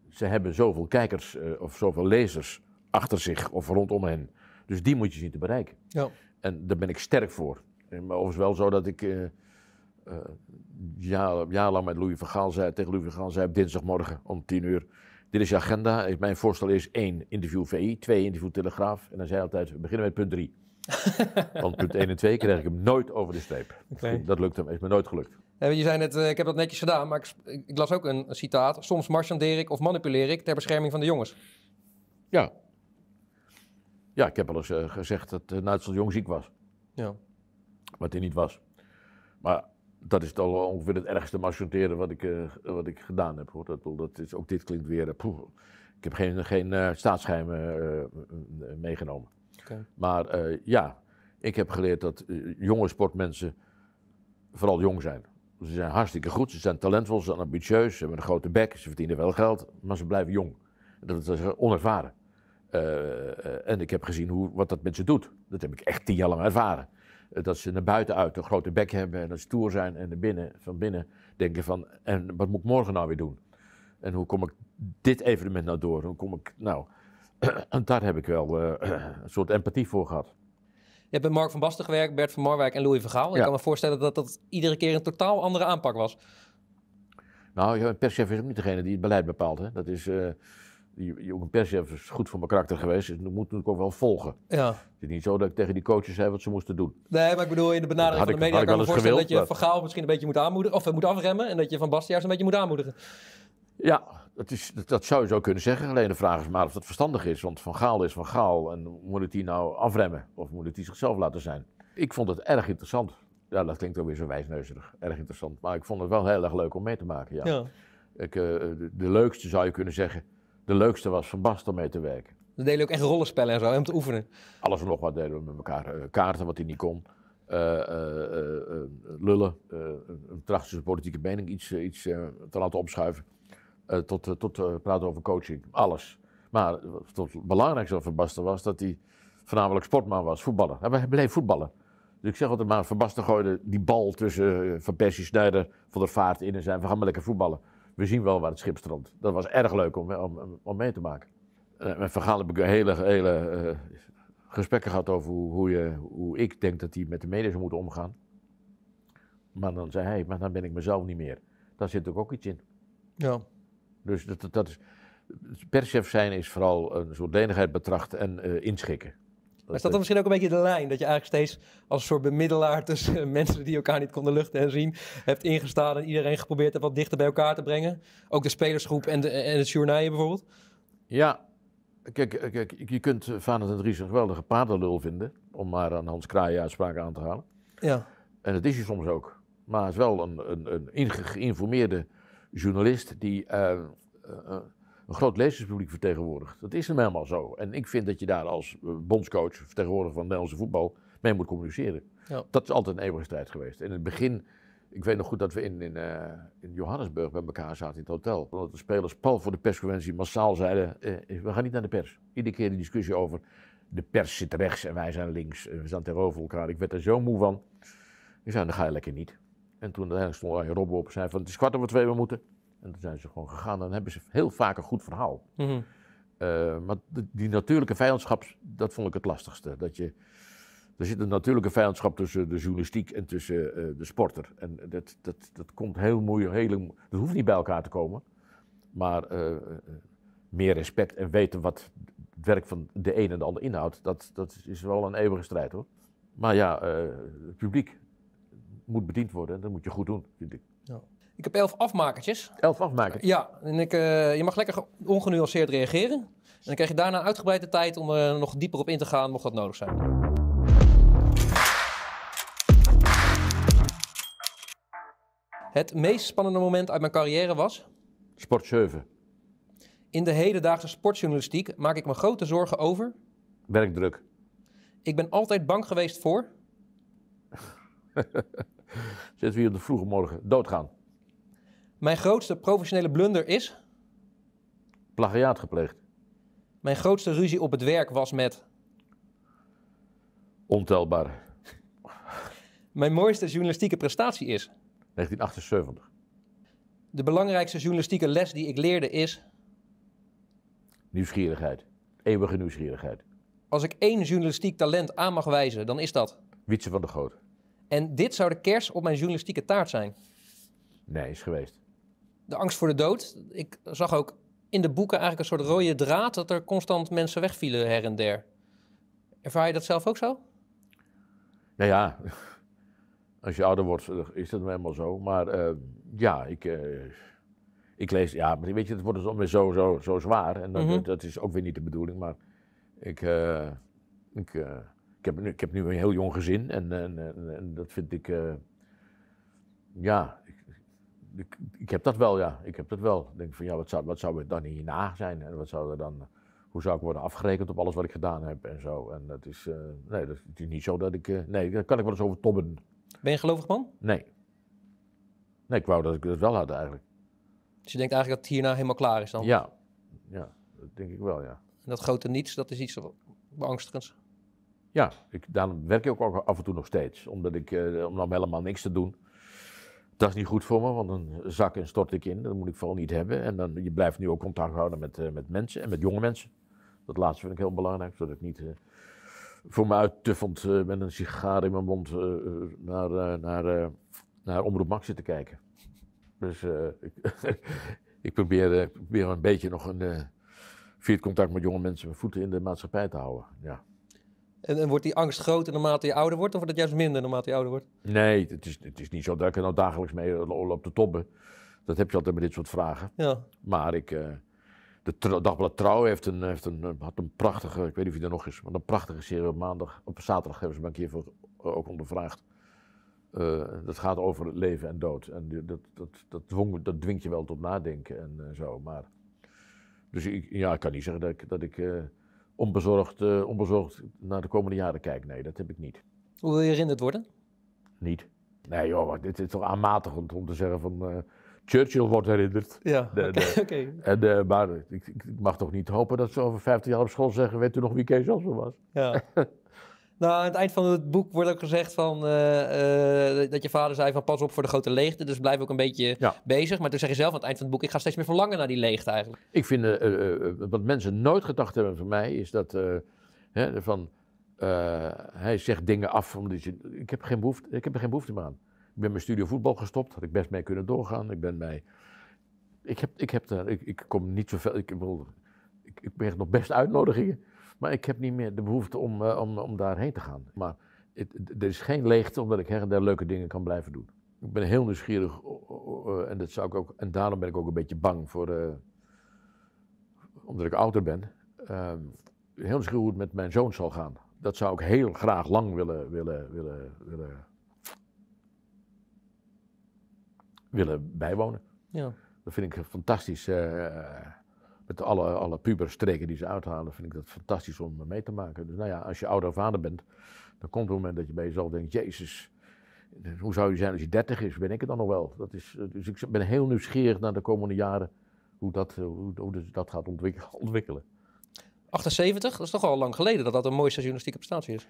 Ze hebben zoveel kijkers eh, of zoveel lezers achter zich of rondom hen. Dus die moet je zien te bereiken. Ja. En daar ben ik sterk voor. Maar overigens wel zo dat ik uh, eh, uh, eh, jaar, lang met Louis Vergaal zei, tegen Louis Vergaal zei op dinsdagmorgen om tien uur. Dit is je agenda. Mijn voorstel is één interview VI, twee interview Telegraaf. En dan zei hij altijd, we beginnen met punt drie. Want punt 1 en 2 kreeg ik hem nooit over de streep. Dus dat lukt hem, is me nooit gelukt. Eh, je zei net, eh, ik heb dat netjes gedaan, maar ik, ik las ook een, citaat. Soms marchandeer ik of manipuleer ik ter bescherming van de jongens. Ja. Ja, ik heb wel eens eh, gezegd dat uh, Jong ziek was. Ja. Wat hij niet was. Maar dat is al ongeveer het ergste marchanderen wat ik, wat ik gedaan heb. Hoor. Dat, dat is, ook dit klinkt weer... Ik heb geen, geen uh, meegenomen. Maar eh, ja, ik heb geleerd dat eh, jonge sportmensen vooral jong zijn. Ze zijn hartstikke goed, ze zijn talentvol, ze zijn ambitieus, ze hebben een grote bek, ze verdienen wel geld, maar ze blijven jong. Dat is onervaren. Eh, en ik heb gezien hoe, wat dat met ze doet. Dat heb ik echt tien jaar lang ervaren. dat ze naar buiten uit een grote bek hebben en dat ze stoer zijn en naar binnen, van binnen denken van, en wat moet ik morgen nou weer doen? En hoe kom ik dit evenement nou door? Hoe kom ik nou... daar heb ik wel eh, een soort empathie voor gehad. Je hebt met Mark van Basten gewerkt, Bert van Marwijk en Louis van Gaal. Ik kan me voorstellen dat dat iedere keer een totaal andere aanpak was. Nou, een perschef is ook niet degene die het beleid bepaalt. Hè. Dat is, eh, ook een perschef is goed voor mijn karakter geweest, dus dat moet natuurlijk ook wel volgen. Ja. Het is niet zo dat ik tegen die coaches zei wat ze moesten doen. Nee, maar ik bedoel, in de benadering van de media kan ik me voorstellen dat je maar... Van Gaal misschien een beetje moet aanmoedigen, of eh, moet afremmen en dat je Van Basten juist een beetje moet aanmoedigen. Ja, dat, is, dat, zou je zo kunnen zeggen. Alleen de vraag is maar of dat verstandig is. Want Van Gaal is Van Gaal. En moet het die nou afremmen? Of moet het die zichzelf laten zijn? Ik vond het erg interessant. Ja, dat klinkt ook weer zo wijsneuzerig. Erg interessant. Maar ik vond het wel heel erg leuk om mee te maken. Ja. ja. Ik, eh, de, leukste zou je kunnen zeggen. De leukste was Van Bast om mee te werken. We deden ook echt rollenspellen en zo, om te oefenen. Alles en nog wat deden we met elkaar. Eh, kaarten, wat hij niet kon. Eh, lullen. een tracht politieke mening iets, iets te laten opschuiven. Eh, tot, eh, tot eh, praten over coaching, alles. Maar het belangrijkste van Basten was dat hij voornamelijk sportman was, voetballer. Hij bleef voetballen. Dus ik zeg altijd maar, Van Basten gooide die bal tussen Van Persie, Snijder, Van de Vaart in en zei, we gaan maar lekker voetballen. We zien wel waar het schip strandt. Dat was erg leuk om, om, om mee te maken. Met Van heb ik hele, hele uh, gesprekken gehad over hoe, hoe, je, hoe ik denk dat hij met de media zou moeten omgaan. Maar dan zei hij, maar dan ben ik mezelf niet meer. Daar zit ook, ook iets in. Ja. Dus dat, dat, is, perschef zijn is vooral een soort lenigheid betrachten en eh, inschikken. Maar is dat dan misschien ook een beetje de lijn? Dat je eigenlijk steeds als soort bemiddelaar tussen mensen die elkaar niet konden luchten en zien, hebt ingestaan en iedereen geprobeerd hebt wat dichter bij elkaar te brengen? Ook de spelersgroep en, de, en het journaal bijvoorbeeld? Ja, kijk, eh, kijk je kunt eh, Van en Dries een geweldige paardenlul vinden, om maar aan Hans Kraaien uitspraken aan te halen. Ja. En dat is hij soms ook. Maar het is wel een, een, een geïnformeerde journalist die ehm, eh, eh, een groot lezerspubliek vertegenwoordigt. Dat is hem helemaal zo. En ik vind dat je daar als eh, bondscoach, vertegenwoordiger van Nederlandse voetbal, mee moet communiceren. Ja. Dat is altijd een eeuwige strijd geweest. in het begin, ik weet nog goed dat we in, in, in Johannesburg bij elkaar zaten in het hotel. dat de spelers pal voor de persconventie massaal zeiden, we gaan niet naar de pers. Iedere keer de discussie over, de pers zit rechts en wij zijn links. We staan tegenover elkaar. Ik werd er zo moe van. Ik zei, nou, dan ga je lekker niet. En toen uiteindelijk stond Arjen Robben op en zei van het is kwart over twee, we moeten. En toen zijn ze gewoon gegaan en dan hebben ze heel vaak een goed verhaal. Mhm. Eh, maar die natuurlijke vijandschap, dat vond ik het lastigste. Dat je, er zit een natuurlijke vijandschap tussen de journalistiek en tussen eh, de sporter. En dat, dat, dat komt heel moeilijk, heel, dat hoeft niet bij elkaar te komen. Maar eh, meer respect en weten wat het werk van de een en de ander inhoudt, dat, dat is wel een eeuwige strijd hoor. Maar ja, het publiek, moet bediend worden. Dat moet je goed doen, vind ik. Ja. Ik heb elf afmakertjes. Elf afmakertjes? Ja, en ik, eh, je mag lekker ongenuanceerd reageren. En dan krijg je daarna uitgebreide tijd om er eh, nog dieper op in te gaan, mocht dat nodig zijn. Het meest spannende moment uit mijn carrière was? Sport 7. In de hedendaagse sportjournalistiek maak ik me grote zorgen over... Werkdruk. Ik ben altijd bang geweest voor... Zitten we hier op de vroege morgen doodgaan. Mijn grootste professionele blunder is? Plagiaat gepleegd. Mijn grootste ruzie op het werk was met? Ontelbaar. Mijn mooiste journalistieke prestatie is? 1978. De belangrijkste journalistieke les die ik leerde is? Nieuwsgierigheid. Eeuwige nieuwsgierigheid. Als ik één journalistiek talent aan mag wijzen, dan is dat? Wietse van der Goot. En dit zou de kers op mijn journalistieke taart zijn. Nee, is geweest. De angst voor de dood. Ik zag ook in de boeken eigenlijk een soort rode draad dat er constant mensen wegvielen her en der. Ervaar je dat zelf ook zo? Nou ja, als je ouder wordt is dat helemaal zo. Maar eh, ja, ik, eh, ik lees, ja, maar weet je, het wordt dus zo, zo, zo zwaar. En mhm. dat, dat is ook weer niet de bedoeling, maar ik, eh, ik ik heb, ik heb nu een heel jong gezin en, en, en, dat vind ik. Eh, ja, ik, ik, heb dat wel, ja. Ik heb dat wel. Ik denk van ja, wat zou, wat zou dan hierna zijn? En wat zou er dan. Hoe zou ik worden afgerekend op alles wat ik gedaan heb en zo? En dat is. Eh, nee, dat is niet zo dat ik. Eh, nee, daar kan ik wel eens over tobben. Ben je een gelovig man? Nee. Nee, ik wou dat ik dat wel had eigenlijk. Dus je denkt eigenlijk dat het hierna helemaal klaar is dan? Ja, ja dat denk ik wel, ja. En dat grote niets, dat is iets beangstigends? Ja, ik, daarom werk ik ook af en toe nog steeds. Omdat ik, eh, om dan helemaal niks te doen. Dat is niet goed voor me, want dan zak en stort ik in. Dat moet ik vooral niet hebben. En dan, je blijft nu ook contact houden met, eh, met mensen en met jonge mensen. Dat laatste vind ik heel belangrijk, zodat ik niet eh, voor me uittuffend met een sigaar in mijn mond naar, naar, naar Omroep Max zit te kijken. Dus ik, ik probeer, probeer een beetje nog een via contact met jonge mensen mijn voeten in de maatschappij te houden. Ja. En, wordt die angst groter naarmate je ouder wordt, of wordt het juist minder naarmate je ouder wordt? Nee, het is, het is niet zo dat ik er nou dagelijks mee loop te toppen. Dat heb je altijd met dit soort vragen. Ja. Maar ik, eh, de Dagblad Trouw heeft een, heeft een, eh, had een prachtige, ik weet niet of hij er nog is, maar een prachtige serie op maandag. Op zaterdag hebben ze me een keer voor, eh, ook ondervraagd. dat gaat over leven en dood. En dat, dat, dat, dat dwingt je wel tot nadenken en zo. Maar, dus ik, ja, ik kan niet zeggen dat ik, dat ik onbezorgd, eh, onbezorgd naar de komende jaren kijk. Nee, dat heb ik niet. Hoe wil je herinnerd worden? Niet. Nee joh, dit is toch aanmatigend om te zeggen van... Eh, Churchill wordt herinnerd. Ja, Oké. en, eh, maar ik, ik, mag toch niet hopen dat ze over 50 jaar op school zeggen... weet u nog wie Kees Jansman was? Ja. Nou, aan het eind van het boek wordt ook gezegd van, eh, eh, dat je vader zei van pas op voor de grote leegte. Dus blijf ook een beetje bezig. Maar toen zeg je zelf aan het eind van het boek, ik ga steeds meer verlangen naar die leegte eigenlijk. Ik vind, eh, wat mensen nooit gedacht hebben van mij, is dat hè, van, hij zegt dingen af. Omdat je, ik, heb geen behoefte, ik heb er geen behoefte meer aan. Ik ben mijn studie voetbal gestopt, had ik best mee kunnen doorgaan. Ik ben mij... Ik, heb, ik, heb ik, kom niet zoveel... Ik, ik, ik nog best uitnodigingen. Maar ik heb niet meer de behoefte om, uh, om, om daarheen te gaan. Maar er is geen leegte omdat ik her en der leuke dingen kan blijven doen. Ik ben heel nieuwsgierig eh, en, dat zou ik ook, en daarom ben ik ook een beetje bang voor, eh, omdat ik ouder ben, ehm, heel nieuwsgierig hoe het met mijn zoon zal gaan. Dat zou ik heel graag lang willen, willen, willen, willen, willen bijwonen. Ja. Dat vind ik fantastisch met alle, alle puberstreken die ze uithalen, vind ik dat fantastisch om eh, mee te maken. Dus nou ja, als je ouder vader bent, dan komt het moment dat je bij jezelf denkt, jezus, eh, hoe zou je zijn als je 30 is? Ben ik het dan nog wel? Dat is, eh, dus ik ben heel nieuwsgierig naar de komende jaren hoe dat, hoe, dus dat gaat ontwikkelen. 78, dat is toch al lang geleden dat dat een mooie journalistieke prestatie is.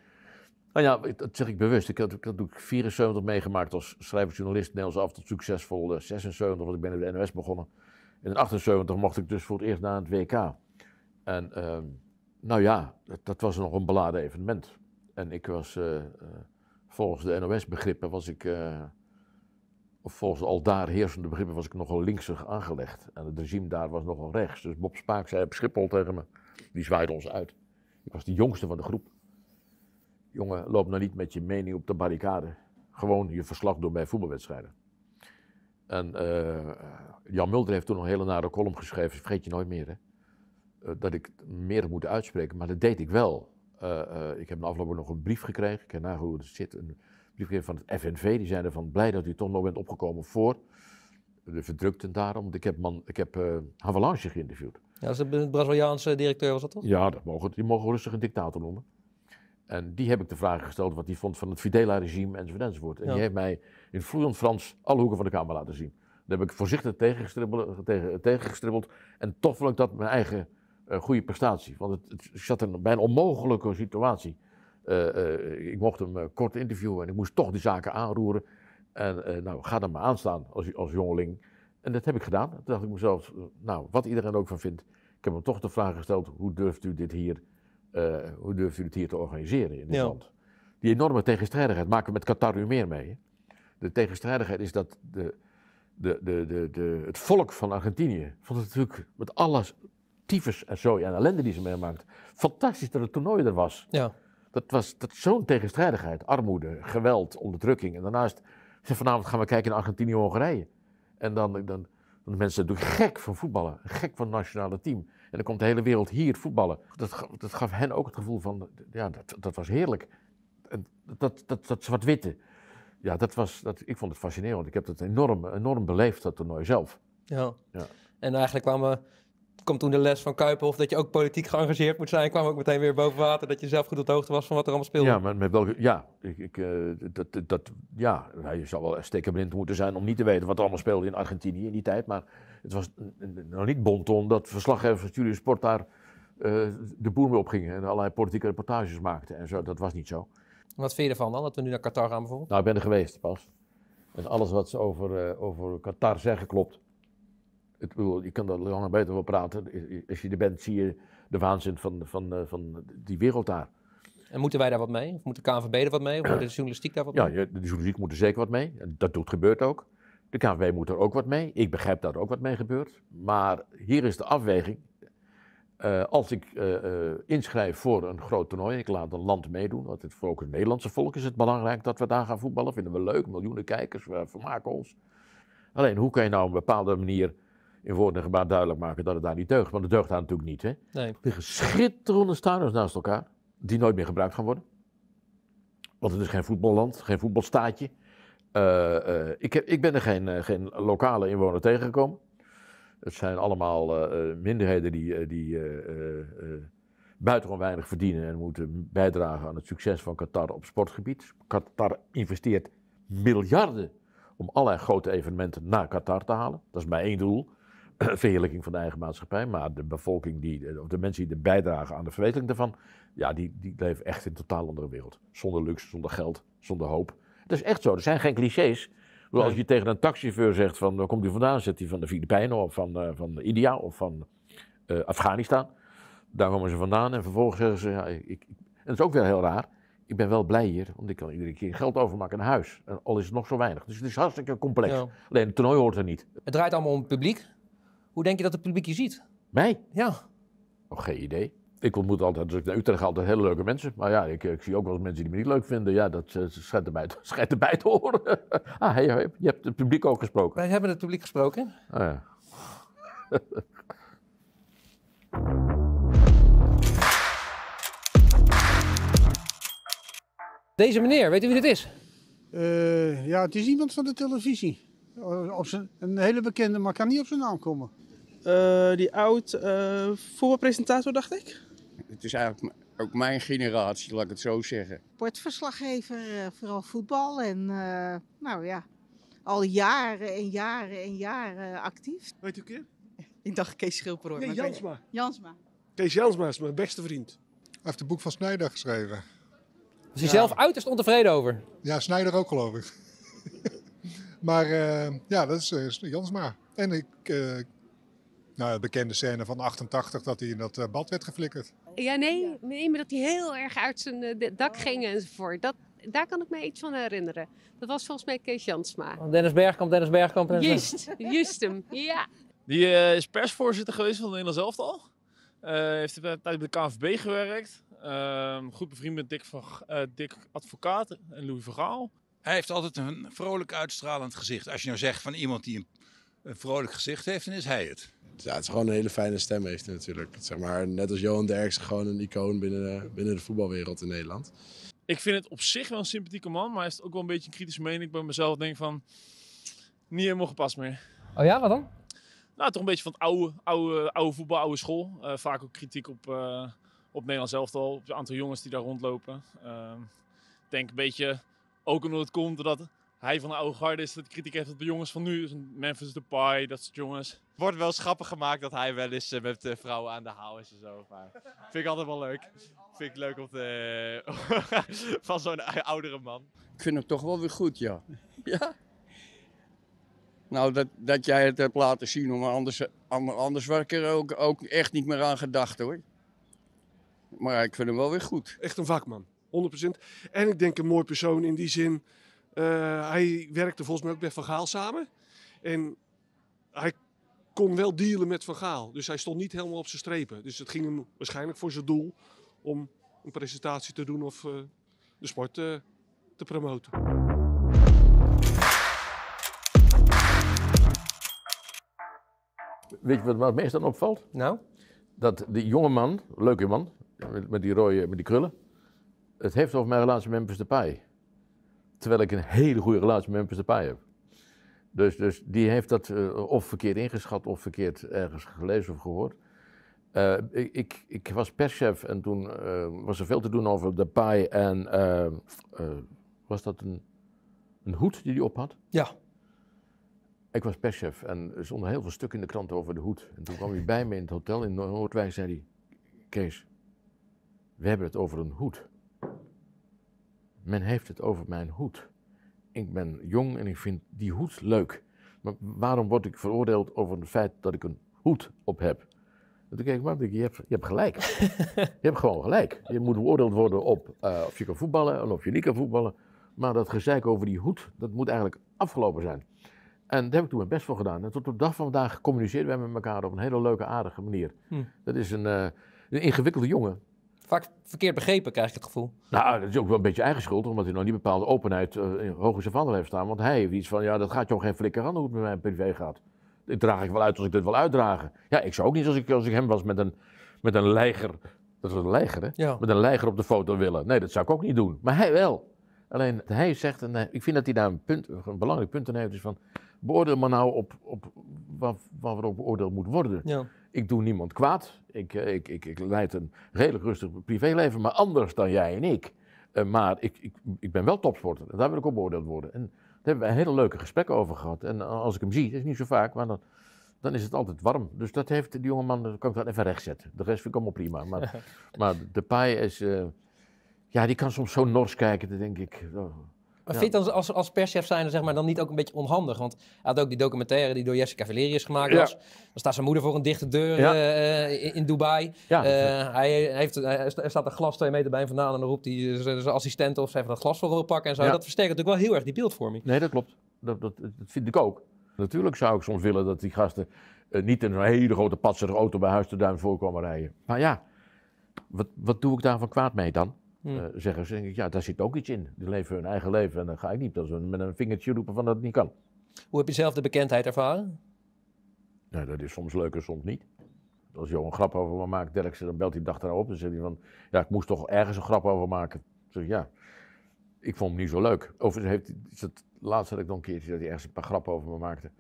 Nou ja, dat zeg ik bewust. Ik had natuurlijk 74 meegemaakt als schrijver-journalist, af tot succesvol 76, want ik ben in de NOS begonnen. In 1978 mocht ik dus voor het eerst naar het WK. En ehm, nou ja, dat, was nog een beladen evenement. En ik was, eh, eh, volgens de NOS-begrippen, was ik, eh, of volgens de daar heersende begrippen, was ik nogal linksig aangelegd. En het regime daar was nogal rechts. Dus Bob Spaak zei op Schiphol tegen me, die zwaaide ons uit. Ik was de jongste van de groep. Jongen, loop nou niet met je mening op de barricade. Gewoon je verslag door bij voetbalwedstrijden. En eh, Jan Mulder heeft toen nog een hele nare column geschreven, vergeet je nooit meer, hè? Eh, dat ik meer moet uitspreken, maar dat deed ik wel. Eh, ik heb na afgelopen nog een brief gekregen, ik ken nagaan hoe het zit, een brief van het FNV, die zeiden van blij dat u toch nog bent opgekomen voor de verdrukten daarom. Ik heb, man, ik heb uh, geïnterviewd. Ja, is een Braziliaanse directeur, was dat toch? Ja, dat mogen, die mogen we rustig een dictator noemen. En die heb ik de vraag gesteld wat hij vond van het Fidela-regime enzovoort. enzovoort. En die heeft mij in vloeiend Frans alle hoeken van de kamer laten zien. Daar heb ik voorzichtig tegengestribbeld, tegen, gestribbeld. En toch vond ik dat mijn eigen eh, goede prestatie. Want het, het zat er bij een onmogelijke situatie. Eh, eh, ik mocht hem kort interviewen en ik moest toch die zaken aanroeren. En nou, ga dan maar aanstaan als, als jongeling. En dat heb ik gedaan. Toen dacht ik mezelf, nou, wat iedereen ook van vindt. Ik heb hem toch de vraag gesteld, hoe durft u dit hier, hoe durft u dit te organiseren in dit land? Die enorme tegenstrijdigheid maken we met Qatar nu meer mee de tegenstrijdigheid is dat de, de, de, de, het volk van Argentinië vond het natuurlijk met alles tyfus en zo en ellende die ze meemaakt. Fantastisch dat het toernooi er was. Ja. Dat was dat, zo'n tegenstrijdigheid. Armoede, geweld, onderdrukking. En daarnaast, ze vanavond gaan we kijken in Argentinië-Hongarije. En dan, dan, dan de mensen doen gek van voetballen, gek van het nationale team. En dan komt de hele wereld hier voetballen. Dat, dat gaf hen ook het gevoel van, ja, dat, dat was heerlijk. Dat, dat, dat zwart-witte ja, dat was, dat, ik vond het fascinerend. Ik heb dat enorm, enorm beleefd, dat toernooi zelf. Ja. ja. En eigenlijk kwam, kwam toen de les van of dat je ook politiek geëngageerd moet zijn. kwam ook meteen weer boven water dat je zelf goed op de hoogte was van wat er allemaal speelde. Ja, maar met welke, ja, ik, ik eh, dat, dat, ja nou, je zou wel stekenblind moeten zijn om niet te weten wat er allemaal speelde in Argentinië in die tijd. Maar het was nog niet bonton dat verslaggevers van Studio Sport daar eh, de boer mee opgingen en allerlei politieke reportages maakten en zo. Dat was niet zo. Wat vind je ervan dan, dat we nu naar Qatar gaan bijvoorbeeld? Nou, ik ben er geweest pas. En alles wat ze over, eh, over Qatar zeggen klopt. Het, je kan daar langer beter over praten. Als je er bent, zie je de waanzin van, van, van, eh, van die wereld daar. En moeten wij daar wat mee? Of moet de KNVB er wat mee? Of moet de journalistiek daar wat mee? Ja, de journalistiek moet er zeker wat mee. Dat doet, gebeurt ook. De KNVB moet er ook wat mee. Ik begrijp dat er ook wat mee gebeurt. Maar hier is de afweging. Eh, als ik eh, eh, inschrijf voor een groot toernooi, ik laat een land meedoen, want het, voor ook het Nederlandse volk is het belangrijk dat we daar gaan voetballen. Vinden we leuk, miljoenen kijkers, we vermaken ons. Alleen, hoe kan je nou op een bepaalde manier in woorden en gebaar duidelijk maken dat het daar niet deugt? Want het deugt daar natuurlijk niet. Hè? Nee. Er liggen schitterende naast elkaar, die nooit meer gebruikt gaan worden. Want het is geen voetballand, geen voetbalstaatje. ik, heb, ik ben er geen, geen lokale inwoner tegengekomen. Het zijn allemaal eh, eh, minderheden die, eh, die buitengewoon weinig verdienen en moeten bijdragen aan het succes van Qatar op sportgebied. Qatar investeert miljarden om allerlei grote evenementen naar Qatar te halen. Dat is maar één doel. Verheerlijking van de eigen maatschappij. Maar de bevolking, die, of de mensen die bijdragen aan de verwezenlijking daarvan, ja, die, die leven echt in een totaal andere wereld. Zonder luxe, zonder geld, zonder hoop. Dat is echt zo. Er zijn geen clichés. Bedoel, als je tegen een taxichauffeur zegt van waar komt u vandaan, zit hij van de Filipijnen of van, uh, van India of van eh, Afghanistan. Daar komen ze vandaan en vervolgens zeggen ze, ja, ik, ik, en dat is ook wel heel raar, ik ben wel blij hier, want ik kan iedere keer geld overmaken naar huis. En al is het nog zo weinig. Dus het is hartstikke complex. Alleen het toernooi hoort er niet. Het draait allemaal om het publiek. Hoe denk je dat het publiek je ziet? Mij? Ja. Oh, geen idee ik ontmoet altijd, als dus ik naar Utrecht ga, altijd hele leuke mensen. Maar ja, ik, ik zie ook wel eens mensen die me niet leuk vinden. Ja, dat uh, schijnt, erbij, erbij te horen. ah, je hebt het publiek ook gesproken. Wij hebben het publiek gesproken. Ah, ja. Deze meneer, weet u wie dit is? Uh, ja, het is iemand van de televisie. Eh, op zijn, een hele bekende, maar kan niet op zijn naam komen. Uh, die oud uh, voetbalpresentator, dacht ik het is eigenlijk ook mijn generatie, laat ik het zo zeggen. Sportverslaggever, eh, vooral voetbal en eh, nou ja, al jaren en jaren en jaren actief. Weet u keer? Ik dacht Kees Schilper Nee, Jansma. Jansma. Kees Jansma is mijn beste vriend. Hij heeft het boek van Snijder geschreven. Is hij zelf uiterst ontevreden over? Ja, Snijder ook geloof ik. maar eh, ja, dat is Jansma. En ik, nou, de bekende scène van 88 dat hij in dat bad werd geflikkerd. Ja, nee, nee, maar dat hij heel erg uit zijn eh, dak oh. ging enzovoort. Dat, daar kan ik me iets van herinneren. Dat was volgens mij Kees Jansma. Oh, Dennis Bergkamp, Dennis Bergkamp. Dennis juist, juist hem, ja. Die eh, is persvoorzitter geweest van Nederland Nederlands al. Uh, heeft een tijd bij de KNVB gewerkt. Ehm, goed bevriend met Dick, van, Dick Advocaat en Louis Vergaal. Hij heeft altijd een vrolijk uitstralend gezicht. Als je nou zegt van iemand die een vrolijk gezicht heeft, dan is hij het ja, het is gewoon een hele fijne stem heeft hij natuurlijk. Zeg maar, net als Johan Derksen, gewoon een icoon binnen de, binnen de voetbalwereld in Nederland. Ik vind het op zich wel een sympathieke man, maar hij heeft ook wel een beetje een kritische mening bij mezelf. Denk van, niet helemaal gepast meer. Oh ja, wat dan? Nou, toch een beetje van het oude, oude, oude voetbal, oude school. Eh, vaak ook kritiek op, uh, op Nederland zelf al, op het aantal jongens die daar rondlopen. Uh, denk een beetje, ook omdat het komt dat hij van de oude is. Dat kritiek heeft op de jongens van nu, dus Memphis Depay, dat soort jongens. Wordt wel schappig gemaakt dat hij wel eens eh, met de vrouwen aan de haal is en zo. Maar vind ik altijd wel leuk. Vind ik leuk om te, eh, van zo'n oudere man. Ik vind hem toch wel weer goed, ja. ja. Nou, dat, dat jij het hebt laten zien, maar anders, anders was ik er ook, ook echt niet meer aan gedacht hoor. Maar ik vind hem wel weer goed. Echt een vakman, 100%. En ik denk een mooi persoon in die zin eh, hij werkte volgens mij ook bij Van Gaal samen. En hij kon wel dealen met Van Gaal. Dus hij stond niet helemaal op zijn strepen. Dus het ging hem waarschijnlijk voor zijn doel om een presentatie te doen of eh, de sport eh, te promoten. Weet je wat, meestal dan opvalt? Nou? Dat de jonge man, leuke man, met, die rode, met die krullen, het heeft over mijn relatie met Memphis Depay terwijl ik een hele goede relatie met Memphis Depay heb. Dus, dus die heeft dat eh, of verkeerd ingeschat of verkeerd ergens gelezen of gehoord. Eh, ik, ik, ik, was perschef en toen eh, was er veel te doen over Depay en was dat een, een hoed die hij op had? Ja. Ik was perschef en er stonden heel veel stukken in de krant over de hoed. En toen kwam hij bij me in het hotel in Noordwijk en zei hij, Kees, we hebben het over een hoed men heeft het over mijn hoed. Ik ben jong en ik vind die hoed leuk. Maar waarom word ik veroordeeld over het feit dat ik een hoed op heb? En toen keek ik, maar, je, hebt, je hebt gelijk. je hebt gewoon gelijk. Je moet beoordeeld worden op eh, of je kan voetballen en of je niet kan voetballen. Maar dat gezeik over die hoed, dat moet eigenlijk afgelopen zijn. En daar heb ik toen mijn best voor gedaan. En tot op de dag van vandaag communiceren wij met elkaar op een hele leuke, aardige manier. Hm. Dat is een, eh, een ingewikkelde jongen vaak verkeerd begrepen, krijg ik het gevoel. Nou, ah, dat is ook wel een beetje eigen schuld, omdat hij nog niet bepaalde openheid uh, in hoge savandel heeft staan. Want hij heeft iets van, ja, dat gaat ook geen flikker aan hoe het met mijn privé gaat. Dit draag ik wel uit als ik dit wil uitdragen. Ja, ik zou ook niet als ik, als ik hem was met een, met een leiger, dat was een leiger hè, met een leiger op de foto willen. Nee, dat zou ik ook niet doen. Maar hij wel. Alleen hij zegt, en eh, ik vind dat hij daar een, punt, een belangrijk punt in heeft, is van beoordeel maar nou op, op waar, waarop beoordeeld moet worden. Ja. Ik doe niemand kwaad. Ik, eh, ik, ik, ik leid een redelijk rustig privéleven, maar anders dan jij en ik. Eh, maar ik, ik, ik ben wel topsporter daar wil ik op beoordeeld worden. En daar hebben we een hele leuke gesprek over gehad. En eh, als ik hem zie, dat is niet zo vaak, maar dan, dan is het altijd warm. Dus dat heeft die jongeman, man. kan ik dat even rechtzetten. De rest vind ik allemaal prima. Maar, maar de paai is, ja, die kan soms zo nors kijken, dan denk ik. Oh. Maar vind je dan als, als perschef zijn zeg maar, dan niet ook een beetje onhandig? Want hij had ook die documentaire die door Jessica Valerius gemaakt. Was. Dan staat zijn moeder voor een dichte deur eh, eh, in, Dubai. Eh, hij, heeft, staat een glas twee meter bij hem vandaan en dan roept hij zijn assistent of ze even dat glas voor wil pakken en zo. Dat versterkt natuurlijk wel heel erg die beeldvorming. Nee, dat klopt. Dat, dat, vind ik ook. Natuurlijk zou ik soms willen dat die gasten niet in zo'n hele grote patserige auto bij huis te duim voorkomen rijden. Maar ja, wat, wat doe ik daarvan kwaad mee dan? Hm. Eh, zeggen ze, denk ik, ja, daar zit ook iets in. Die leven hun eigen leven en dan ga ik niet dat ze met een vingertje roepen van dat het niet kan. Hoe heb je zelf de bekendheid ervaren? Nou, dat is soms leuk en soms niet. Als Joh een grap over me maakt, dan belt hij dag erop op en zegt hij van, ja, ik moest toch ergens een grap over maken. Zeg ja, ik vond hem niet zo leuk. Overigens heeft, is het laatste dat ik nog een keertje dat hij ergens een paar grappen over me maakte.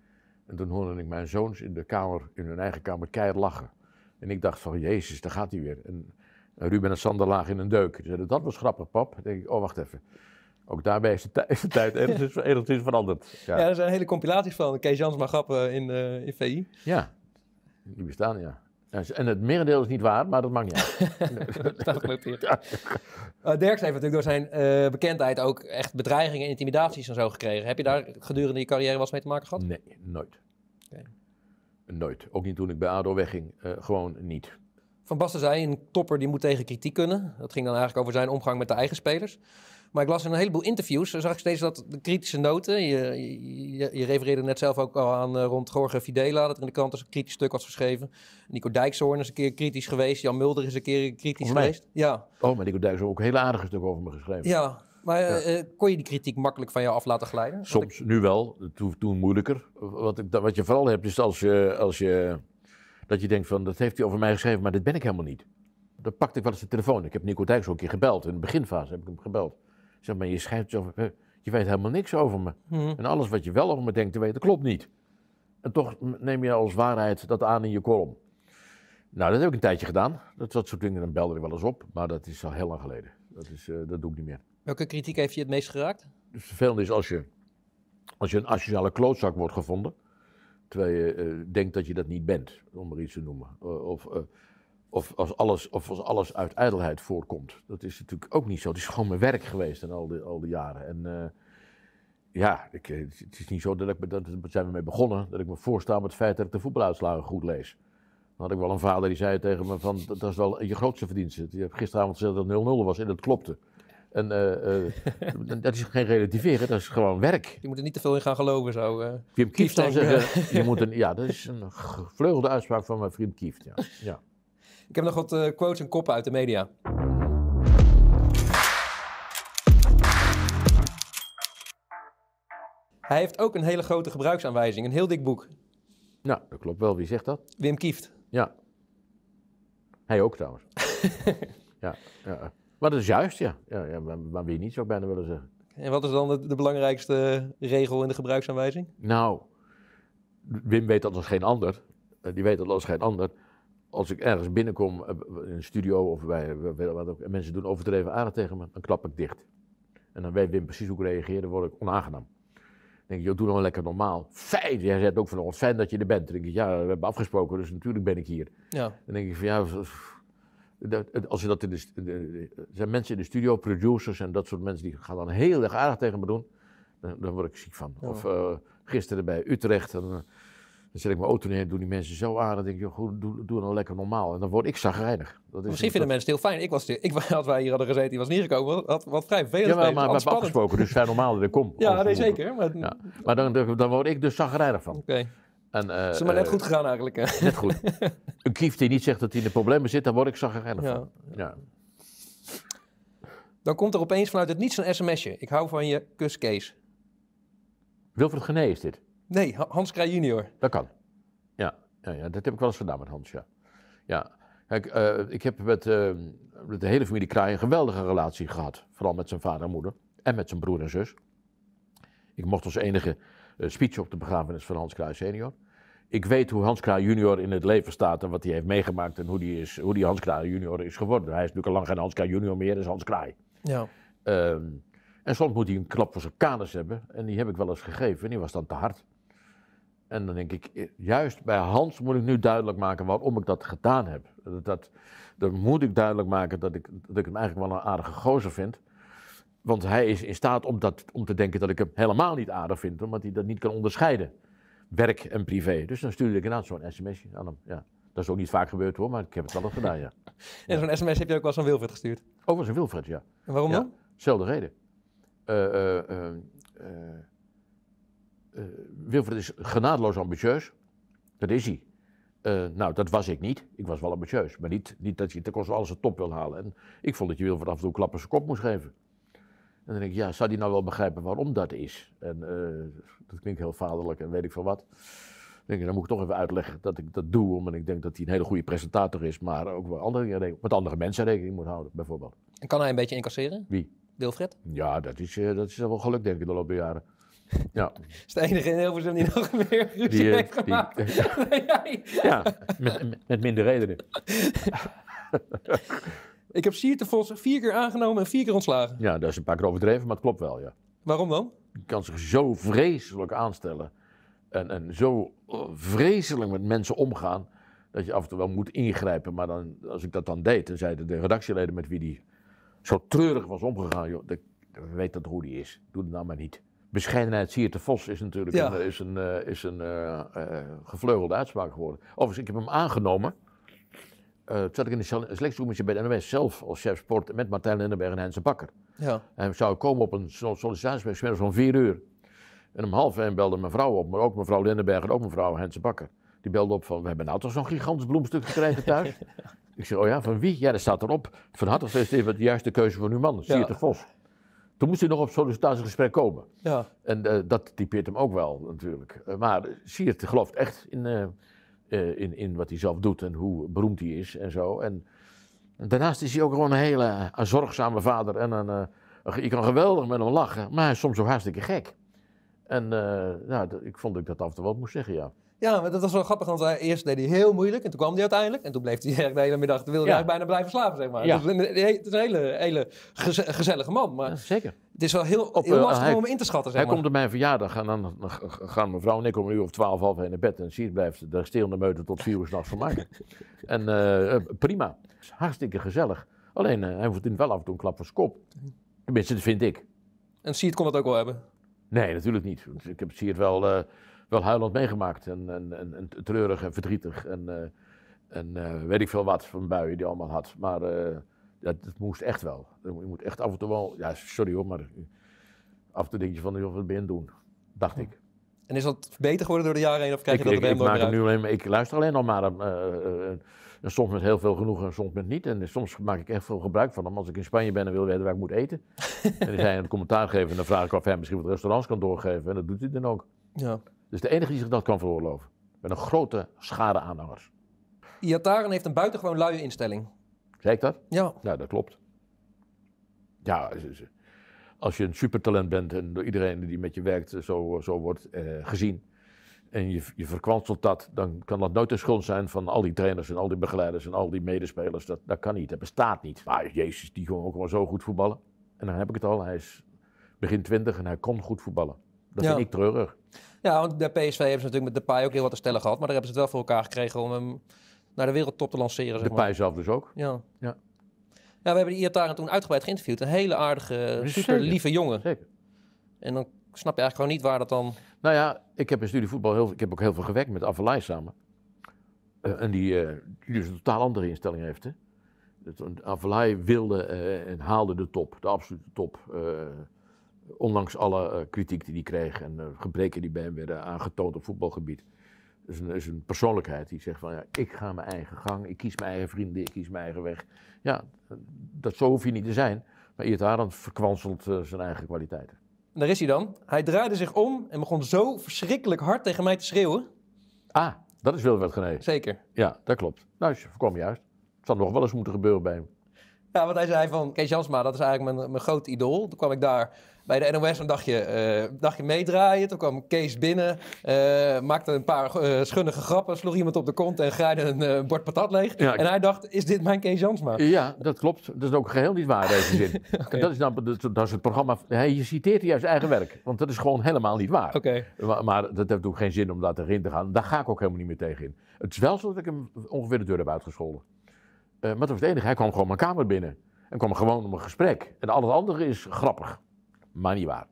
En toen hoorde ik mijn zoons in de kamer, in hun eigen kamer, keihard lachen. En ik dacht van, jezus, daar gaat hij weer. Ruben en Sander lagen in een deuk. dat was grappig, pap. Dan denk ik, oh, wacht even. Ook daarbij is de, is de tijd enigszins, veranderd. Ja. ja. er zijn hele compilaties van. Kees maar grappen in, eh, in VI. Ja, die bestaan, ja. En het merendeel is niet waar, maar dat mag niet uit. dat staat Ja. Eh, Derks heeft natuurlijk door zijn eh, bekendheid ook echt bedreigingen en intimidaties en zo gekregen. Heb je daar gedurende je carrière wel eens mee te maken gehad? Nee, nooit. Okay. Nooit. Ook niet toen ik bij ADO wegging. gewoon niet. Van Basten zei, een topper die moet tegen kritiek kunnen. Dat ging dan eigenlijk over zijn omgang met de eigen spelers. Maar ik las in een heleboel interviews, zag ik steeds dat de kritische noten... Je, je, refereerde net zelf ook al aan eh, rond Jorge Fidela... dat er in de krant een kritisch stuk was geschreven. Nico Dijkshoorn is een keer kritisch geweest. Jan Mulder is een keer kritisch geweest. Ja. Oh, maar Nico Dijkshoorn ook heel aardig stuk over me geschreven. Ja, maar eh, eh, kon je die kritiek makkelijk van jou af laten glijden? Soms, nu wel. Toen, toen moeilijker. Wat, ik, wat je vooral hebt is als je... Als je dat je denkt van, dat heeft hij over mij geschreven, maar dit ben ik helemaal niet. Dan pakte ik wel eens de telefoon. Ik heb Nico Dijks ook een keer gebeld. In de beginfase heb ik hem gebeld. Ik zeg, maar je schrijft zo, je weet helemaal niks over me. Mhm. En alles wat je wel over me denkt te weten, klopt niet. En toch neem je als waarheid dat aan in je kolom. Nou, dat heb ik een tijdje gedaan. Dat, soort dingen, dan belde ik wel eens op. Maar dat is al heel lang geleden. Dat, is, eh, dat doe ik niet meer. Welke kritiek heeft je het meest geraakt? Het vervelende is als je, als je een asociale klootzak wordt gevonden. Terwijl je eh, denkt dat je dat niet bent, om maar iets te noemen. Eh, of, eh, of, als alles, of als alles uit ijdelheid voorkomt. Dat is natuurlijk ook niet zo. Het is gewoon mijn werk geweest in al die, al die jaren. En ja, ik, het is niet zo dat ik, dat, zijn we mee begonnen, dat ik me voorsta met het feit dat ik de voetbaluitslagen goed lees. Dan had ik wel een vader die zei tegen me van, dat is wel je grootste verdienste. Je hebt gisteravond gezegd dat het 0-0 was en dat klopte. Eh, eh, dat is geen relativeren, dat is gewoon werk. Je moet er niet te veel in gaan geloven zo. Eh. Wim Kieft zou zeggen, je moet ja, dat is een gevleugelde uitspraak van mijn vriend Kieft. Ja. ja. Ik heb nog wat quotes en koppen uit de media. Hij heeft ook een hele grote gebruiksaanwijzing, een heel dik boek. Nou, dat klopt wel. Wie zegt dat? Wim Kieft. Ja. Hij ook trouwens. ja, ja. Maar dat is juist, ja. ja, ja maar, maar, wie niet, zou ik bijna willen zeggen. En wat is dan de, de belangrijkste regel in de gebruiksaanwijzing? Nou, Wim weet dat als geen ander. Eh, die weet dat als geen ander. Als ik ergens binnenkom eh, in een studio of bij wat ook, en mensen doen overdreven aardig tegen me, dan klap ik dicht. En dan weet Wim precies hoe ik reageer, dan word ik onaangenaam. Dan denk ik, joh, doe nou lekker normaal. Fijn, jij zegt ook van ons, oh, fijn dat je er bent. Dan denk ik, ja, we hebben afgesproken, dus natuurlijk ben ik hier. Ja. Dan denk ik van, ja, dat, als je dat in de, de, zijn mensen in de studio, producers en dat soort mensen, die gaan dan heel erg aardig tegen me doen. Dan, dan word ik ziek van. Of eh, gisteren bij Utrecht, eh, dan zet ik mijn auto neer, doen die mensen zo aan. Dan denk ik, goed, doe, doe dan lekker normaal. En dan word ik zagrijnig. Dat is Misschien vinden mensen het heel fijn. Ik was, ik, als wij hier hadden gezeten, die was niet gekomen. Wat, wat vrij veel. Ja, maar, maar we hebben afgesproken, dus zijn normaal dat ik kom. Ja, nee, zeker. Maar, maar dan, dan, word ik dus zagrijnig van. Oké. En, uh, is maar net eh, goed gegaan eigenlijk. Hè? Net goed. een kief die niet zegt dat hij in de problemen zit, dan word ik zo ja. Ja. Dan komt er opeens vanuit het niets een sms'je. Ik hou van je, kus Kees. Wilfred Gené is dit? Nee, Hans Krij junior. Dat kan. Ja. ja, ja, dat heb ik wel eens gedaan met Hans, ja. Ja, Kijk, eh, ik heb met, met, de hele familie Kraai een geweldige relatie gehad. Vooral met zijn vader en moeder. En met zijn broer en zus. Ik mocht als enige eh, speech op de begrafenis van Hans Kraai senior. Ik weet hoe Hans Kraai junior in het leven staat en wat hij heeft meegemaakt en hoe die, is, hoe die Hans Kraai junior is geworden. Hij is natuurlijk al lang geen Hans Kraai junior meer, is Hans Kraai. Ja. Ehm, en soms moet hij een klap voor zijn kaders hebben en die heb ik wel eens gegeven en die was dan te hard. En dan denk ik, eh, juist bij Hans moet ik nu duidelijk maken waarom ik dat gedaan heb. Dat, dat, dan moet ik duidelijk maken dat ik, dat ik hem eigenlijk wel een aardige gozer vind. Want hij is in staat om, dat, om te denken dat ik hem helemaal niet aardig vind, omdat hij dat niet kan onderscheiden. Werk en privé. Dus dan stuurde ik inderdaad zo'n smsje aan hem. Ja. Dat is ook niet vaak gebeurd hoor, maar ik heb het wel eens gedaan, ja. En zo'n sms heb je ook wel eens aan Wilfred gestuurd? Over oh, was een Wilfred, ja. En waarom dan? Zelfde reden. Eh, eh, eh, Wilfred is genadeloos ambitieus. Dat is hij. nou, dat was ik niet. Ik was wel ambitieus. Maar niet, niet dat je ten koste alles het top wil halen. En ik vond dat je Wilfred af en toe klappen zijn kop moest geven. En dan denk ik, ja, zou die nou wel begrijpen waarom dat is? En eh, dat klinkt heel vaderlijk en weet ik van wat. Dan denk ik, dan moet ik toch even uitleggen dat ik dat doe, omdat ik denk dat hij een hele goede presentator is, maar ook wel andere, andere mensen rekening moet houden, bijvoorbeeld. En kan hij een beetje incasseren? Wie? Wilfred? Ja, dat is, eh, dat is wel geluk, denk ik, de loop der jaren. Ja. is de enige in Hilversum die nog meer die, eh, heeft gemaakt. ja, ja. ja met, met, minder redenen. Ik heb Sierte Vos vier keer aangenomen en vier keer ontslagen. Ja, dat is een paar keer overdreven, maar het klopt wel, ja. Waarom dan? Je kan zich zo vreselijk aanstellen en, en zo eh, vreselijk met mensen omgaan, dat je af en toe wel moet ingrijpen. Maar dan, als ik dat dan deed, dan zeiden de redactieleden met wie die zo treurig was omgegaan, joh, de, weet dat hoe die is. Doe het nou maar niet. Bescheidenheid Sierte Vos is natuurlijk een, eh, is een, eh, is een gevleugelde uitspraak geworden. Overigens, ik heb hem aangenomen uh, zat ik in de selectiecommissie bij de NOS zelf als chef sport met Martijn Lindenberg en Hensen Bakker. Ja. En we zouden komen op een sollicitatiegesprek van vier uur. En om half één belde mijn vrouw op, maar ook mevrouw Lindenberg en ook mevrouw Hensen Bakker. Die belde op van, we hebben nou toch zo'n gigantisch bloemstuk gekregen thuis? ik zeg, oh ja, van wie? Ja, dat staat erop. Van harte gefeliciteerd met de juiste keuze van uw man, Siert de Vos. Toen moest hij nog op sollicitatiegesprek komen. Ja. En eh, dat typeert hem ook wel, natuurlijk. Eh, maar Siert gelooft echt in eh, in, in wat hij zelf doet en hoe beroemd hij is en zo. En, daarnaast is hij ook gewoon een hele eh, zorgzame vader. En eh, een, je kan geweldig met hem lachen, maar hij is soms ook hartstikke gek. En nou, ik vond dat ik dat af en toe wel moest zeggen, ja. Ja, maar dat was wel grappig, want eerst deed hij heel moeilijk en toen kwam hij uiteindelijk. En toen bleef hij de hele middag, wilde ja. hij bijna blijven slapen, zeg maar. Ja. het, is een hele, hele gezellige man. Maar zeker. Het is wel heel, Op, heel eh, lastig om hem in te schatten, zeg Hij komt op mijn verjaardag en dan gaan mevrouw en ik om een uur of twaalf, half heen naar bed. En Siert blijft de resterende meute tot vier uur s'nachts vermaken. en uh, prima. hartstikke gezellig. Alleen, hij hoeft in wel af en toe een klap van zijn kop. Mhm. Tenminste, dat vind ik. En Siert kon dat ook wel hebben. Nee, natuurlijk niet. Ik heb het wel, eh, wel huilend meegemaakt. En, en, en, en treurig en verdrietig. En, eh, en eh, weet ik veel wat van buien die allemaal had. Maar dat, moest echt wel. Je moet echt af en toe wel. Ja, sorry hoor, maar af en toe denk je van, joh, wat ben je doen? Dacht ik. En is dat beter geworden door de jaren heen? Of kijk ik, je dat ik, ik, maak nu alleen, ik luister alleen nog maar en soms met heel veel genoegen en soms met niet. En soms maak ik echt veel gebruik van hem. Als ik in Spanje ben en wil weten waar ik moet eten. en hij een commentaar geven en dan vraag ik of hij misschien wat restaurants kan doorgeven. En dat doet hij dan ook. Ja. Dus de enige die zich dat kan veroorloven. Met een grote schade aanhangers. Iataren heeft een buitengewoon luie instelling. Zeg ik dat? Ja. nou dat klopt. Ja, als je een supertalent bent en door iedereen die met je werkt eh, zo, eh, zo wordt eh, gezien, en je, je verkwanselt dat, dan kan dat nooit de schuld zijn van al die trainers en al die begeleiders en al die medespelers. Dat, dat kan niet, dat bestaat niet. Maar Jezus, die gewoon ook wel zo goed voetballen. En dan heb ik het al, hij is begin twintig en hij kon goed voetballen. Dat vind ik treurig. Ja, want de PSV heeft ze natuurlijk met de paai ook heel wat te stellen gehad. Maar daar hebben ze het wel voor elkaar gekregen om hem naar de wereldtop te lanceren. Zeg Depay zelf dus ook. Ja. ja. Ja, we hebben die Iataren toen uitgebreid geïnterviewd. Een hele aardige, super lieve jongen. Zeker. En dan snap je eigenlijk gewoon niet waar dat dan... Nou ja, ik heb in studie voetbal heel, ik heb ook heel veel gewerkt met Avalai samen. Eh, en die, eh, die, dus een totaal andere instelling heeft. Avalai wilde eh, en haalde de top, de absolute top. ondanks alle kritiek die hij kreeg en gebreken die bij hem werden aangetoond op voetbalgebied. Is dus een, is een persoonlijkheid die zegt van ja, ik ga mijn eigen gang, ik kies mijn eigen vrienden, ik kies mijn eigen weg. Ja, dat zo hoef je niet te zijn. Maar Iert dan verkwanselt zijn eigen kwaliteiten daar is hij dan. Hij draaide zich om en begon zo verschrikkelijk hard tegen mij te schreeuwen. Ah, dat is wat Gené. Zeker. Ja, dat klopt. Nou, voorkom juist. Het zal nog wel eens moeten gebeuren bij hem. Ja, want hij zei van, Kees Jansma, dat is eigenlijk mijn, mijn groot idool. Toen kwam ik daar bij de NOS een dagje, uh, dagje meedraaien. Toen kwam Kees binnen, eh, maakte een paar uh, schunnige grappen, sloeg iemand op de kont en graaide een bord patat leeg. en hij dacht, is dit mijn Kees Jansma? Ja, dat klopt. Dat is ook geheel niet waar, deze zin. okay. Dat, is nou, dan, dat, is het programma, Je citeert juist eigen werk, want dat is gewoon helemaal niet waar. Okay. Maar, maar, dat heeft ook geen zin om daar te gaan. Daar ga ik ook helemaal niet meer tegen in. Het is wel zo dat ik hem ongeveer de deur heb uitgescholden. Eh, maar dat was het enige. Hij kwam gewoon mijn kamer binnen. En kwam gewoon om een gesprek. En al het andere is grappig. Maar niet waar.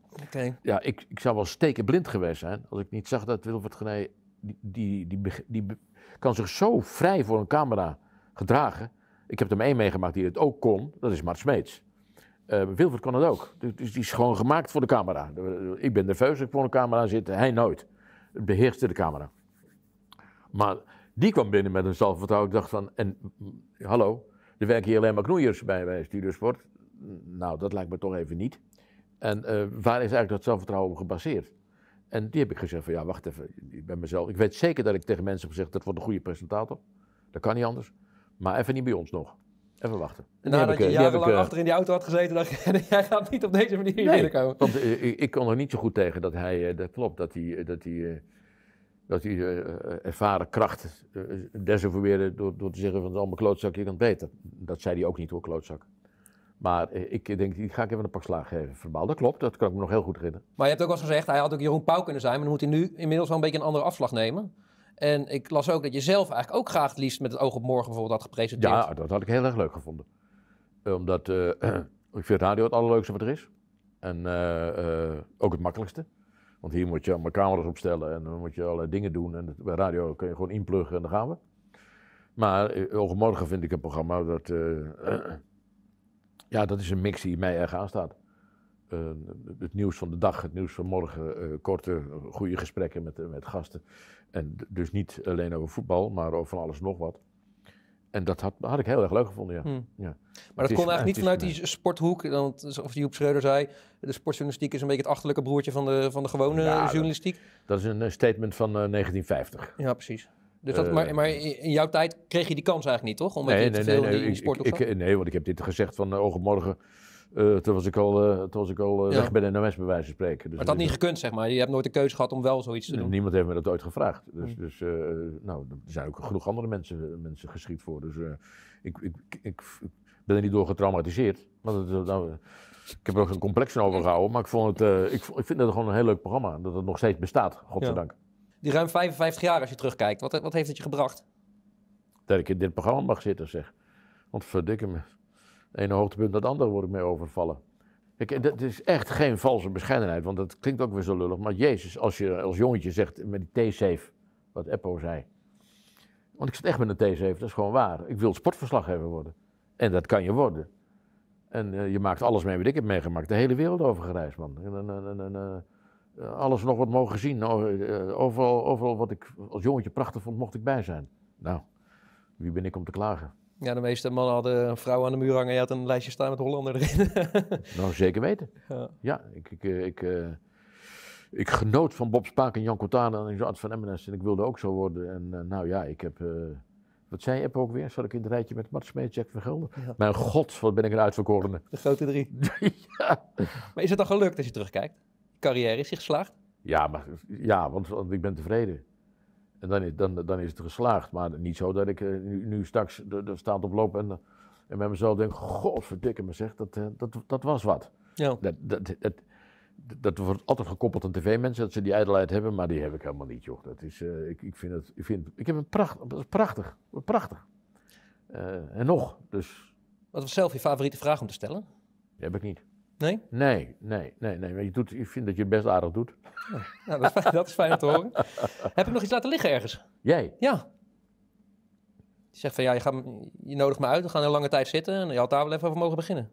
Ja, ik, ik zou wel stekenblind geweest zijn. Als ik niet zag dat Wilfred Gené. Die, die, die, die, kan zich zo vrij voor een camera gedragen. Ik heb er één meegemaakt die het ook kon. Dat is Mart Smeets. Uh, Wilfred kon het ook. Dus, dus die is gewoon gemaakt voor de camera. Ik ben nerveus, ik voor een camera zit. Hij nooit. Beheerste de camera. Maar die kwam binnen met een zelfvertrouwen. Ik dacht van, en hallo, er werken hier alleen maar knoeiers bij, bij Studiosport. Nou, dat lijkt me toch even niet. En eh, waar is eigenlijk dat zelfvertrouwen op gebaseerd? En die heb ik gezegd van, ja, wacht even, ik ben mezelf. Ik weet zeker dat ik tegen mensen heb gezegd, dat wordt een goede presentator. Dat kan niet anders. Maar even niet bij ons nog. Even wachten. En nadat eh, je jarenlang eh, achter in die auto had gezeten, dacht je, jij gaat niet op deze manier nee, binnenkomen. ik, ik, kon er niet zo goed tegen dat hij, dat klopt, dat hij, dat hij dat die eh, eh, ervaren kracht uh, door, door te zeggen van het allemaal klootzak, je kan het beter. Dat zei hij ook niet hoor, klootzak. Maar ik denk, die ga ik even een pak slaag geven, verbaal. Dat klopt, dat kan ik me nog heel goed herinneren. Maar je hebt ook al gezegd, hij had ook Jeroen Pauw kunnen zijn, maar dan moet hij nu inmiddels wel een beetje een andere afslag nemen. En ik las ook dat je zelf eigenlijk ook graag het liefst met het oog op morgen bijvoorbeeld had gepresenteerd. Ja, dat had ik heel erg leuk gevonden. Omdat ik vind radio het allerleukste wat er is. En ook het makkelijkste. Want hier moet je allemaal camera's opstellen en dan moet je allerlei dingen doen. En bij radio kun je gewoon inpluggen en dan gaan we. Maar eh, overmorgen vind ik een programma dat. Eh, ja, dat is een mix die mij erg aanstaat. Eh, het nieuws van de dag, het nieuws van morgen, korte, goede gesprekken met, met gasten. En dus niet alleen over voetbal, maar over van alles nog wat. En dat had, had ik heel erg leuk gevonden, ja. Hmm. ja. Maar dat kon eigenlijk niet vanuit die sporthoek, want zoals Joep Schreuder zei, de sportjournalistiek is een beetje het achterlijke broertje van de, van de gewone journalistiek. Dat, is een eh, statement van 1950. Eh, ja, precies. Dus dat, eh, maar, maar, in jouw tijd kreeg je die kans eigenlijk niet, toch? nee, nee, nee, veel nee, ik, ik, Nee, want ik heb dit gezegd van uh, morgen eh, toen was ik al, eh, toen was ik al uh, ja. weg bij de NMS, bij wijze van spreken. Dus maar het had dus niet gekund, zeg maar. Je hebt nooit de keuze gehad om wel zoiets te doen. Niemand heeft me dat ooit gevraagd. Dus, mm. dus nou, er zijn ook genoeg andere mensen, mensen geschikt voor. Dus ik, ik, ik, ik, ben er niet door getraumatiseerd. maar nou, ik heb er ook een complex over gehouden. Maar ik, vond het, ik, ik vind het gewoon een heel leuk programma. Dat het nog steeds bestaat, godzijdank. Ja. Die ruim 55 jaar, als je terugkijkt, wat, wat heeft het je gebracht? Dat ik in dit programma mag zitten, zeg. Want verdikken me ene hoogtepunt naar het andere word ik mee overvallen. Ik, dat is echt geen valse bescheidenheid, want dat klinkt ook weer zo lullig. Maar Jezus, als je als jongetje zegt met die T-safe, wat Eppo zei. Want ik zit echt met een T-safe, dat is gewoon waar. Ik wil sportverslaggever worden. En dat kan je worden. En eh, je maakt alles mee wat ik heb meegemaakt. De hele wereld over gereisd, man. En, eh, alles nog wat mogen zien. Nou, eh, overal, overal wat ik als jongetje prachtig vond, mocht ik bij zijn. Nou, wie ben ik om te klagen? Ja, de meeste mannen hadden een vrouw aan de muur hangen. Je had een lijstje staan met Hollander erin. nou, zeker weten. Ja, ja ik, ik, eh, ik, eh, ik, genoot van Bob Spaak en Jan Cortana en zo van MNS. En ik wilde ook zo worden. En eh, nou ja, ik heb... wat zei je ook weer? zal ik in het rijtje met Mats Smeet, Jack van Gelder? Mijn god, wat ben ik een uitverkorene. De grote drie. ja. Maar is het dan gelukt als je terugkijkt? Carrière is je geslaagd? Ja, maar, ja want ik ben tevreden. En dan, dan, dan is het geslaagd. Maar niet zo dat ik eh, nu, straks de staat op loop en, eh, en met mezelf denk: Godverdikke me zeg, dat, eh, dat, dat was wat. Ja. Dat, dat, dat, dat wordt altijd gekoppeld aan tv-mensen, dat ze die ijdelheid hebben, maar die heb ik helemaal niet, joh. Dat is, ik, ik, vind het, ik, vind, ik heb een pracht, prachtig, prachtig. en nog, dus... Wat was zelf je favoriete vraag om te stellen? Die heb ik niet. Nee? Nee, nee, nee. nee. Maar je doet, ik vind dat je het best aardig doet. nou, dat, is fijn, om te horen. Heb je nog iets laten liggen ergens? Jij? Ja. Je zegt van ja, je, gaat, je nodigt me uit, we gaan een lange tijd zitten en je had daar wel even over mogen beginnen.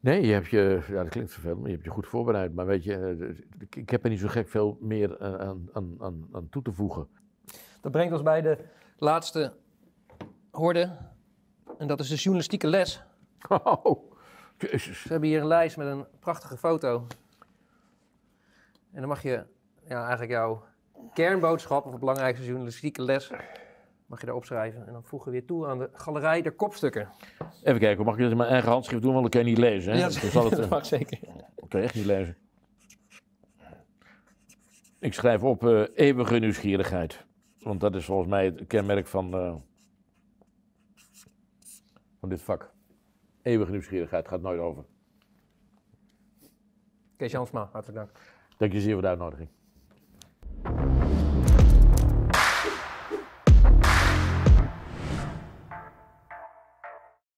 Nee, je hebt je, ja, dat klinkt vervelend, maar je hebt je goed voorbereid. Maar weet je, eh, ik heb er niet zo gek veel meer eh, aan, aan, aan, aan toe te voegen. Dat brengt ons bij de laatste hoorde En dat is de journalistieke les. Oh. Jezus. Ze hebben hier een lijst met een prachtige foto. En dan mag je ja, eigenlijk jouw kernboodschap of belangrijkste journalistieke les mag je daar opschrijven. En dan voegen we weer toe aan de galerij der kopstukken. Even kijken, mag ik dit in mijn eigen handschrift doen? Want ik kan je niet lezen. Hè? Ja, dat, zal het, dat eh, zeker. Ik kan echt niet lezen. Ik schrijf op uh, eeuwige nieuwsgierigheid. Want dat is volgens mij het kenmerk van, eh, van dit vak eeuwige nieuwsgierigheid gaat nooit over. Kees Jansma, hartelijk dank. Dank je zeer voor de uitnodiging.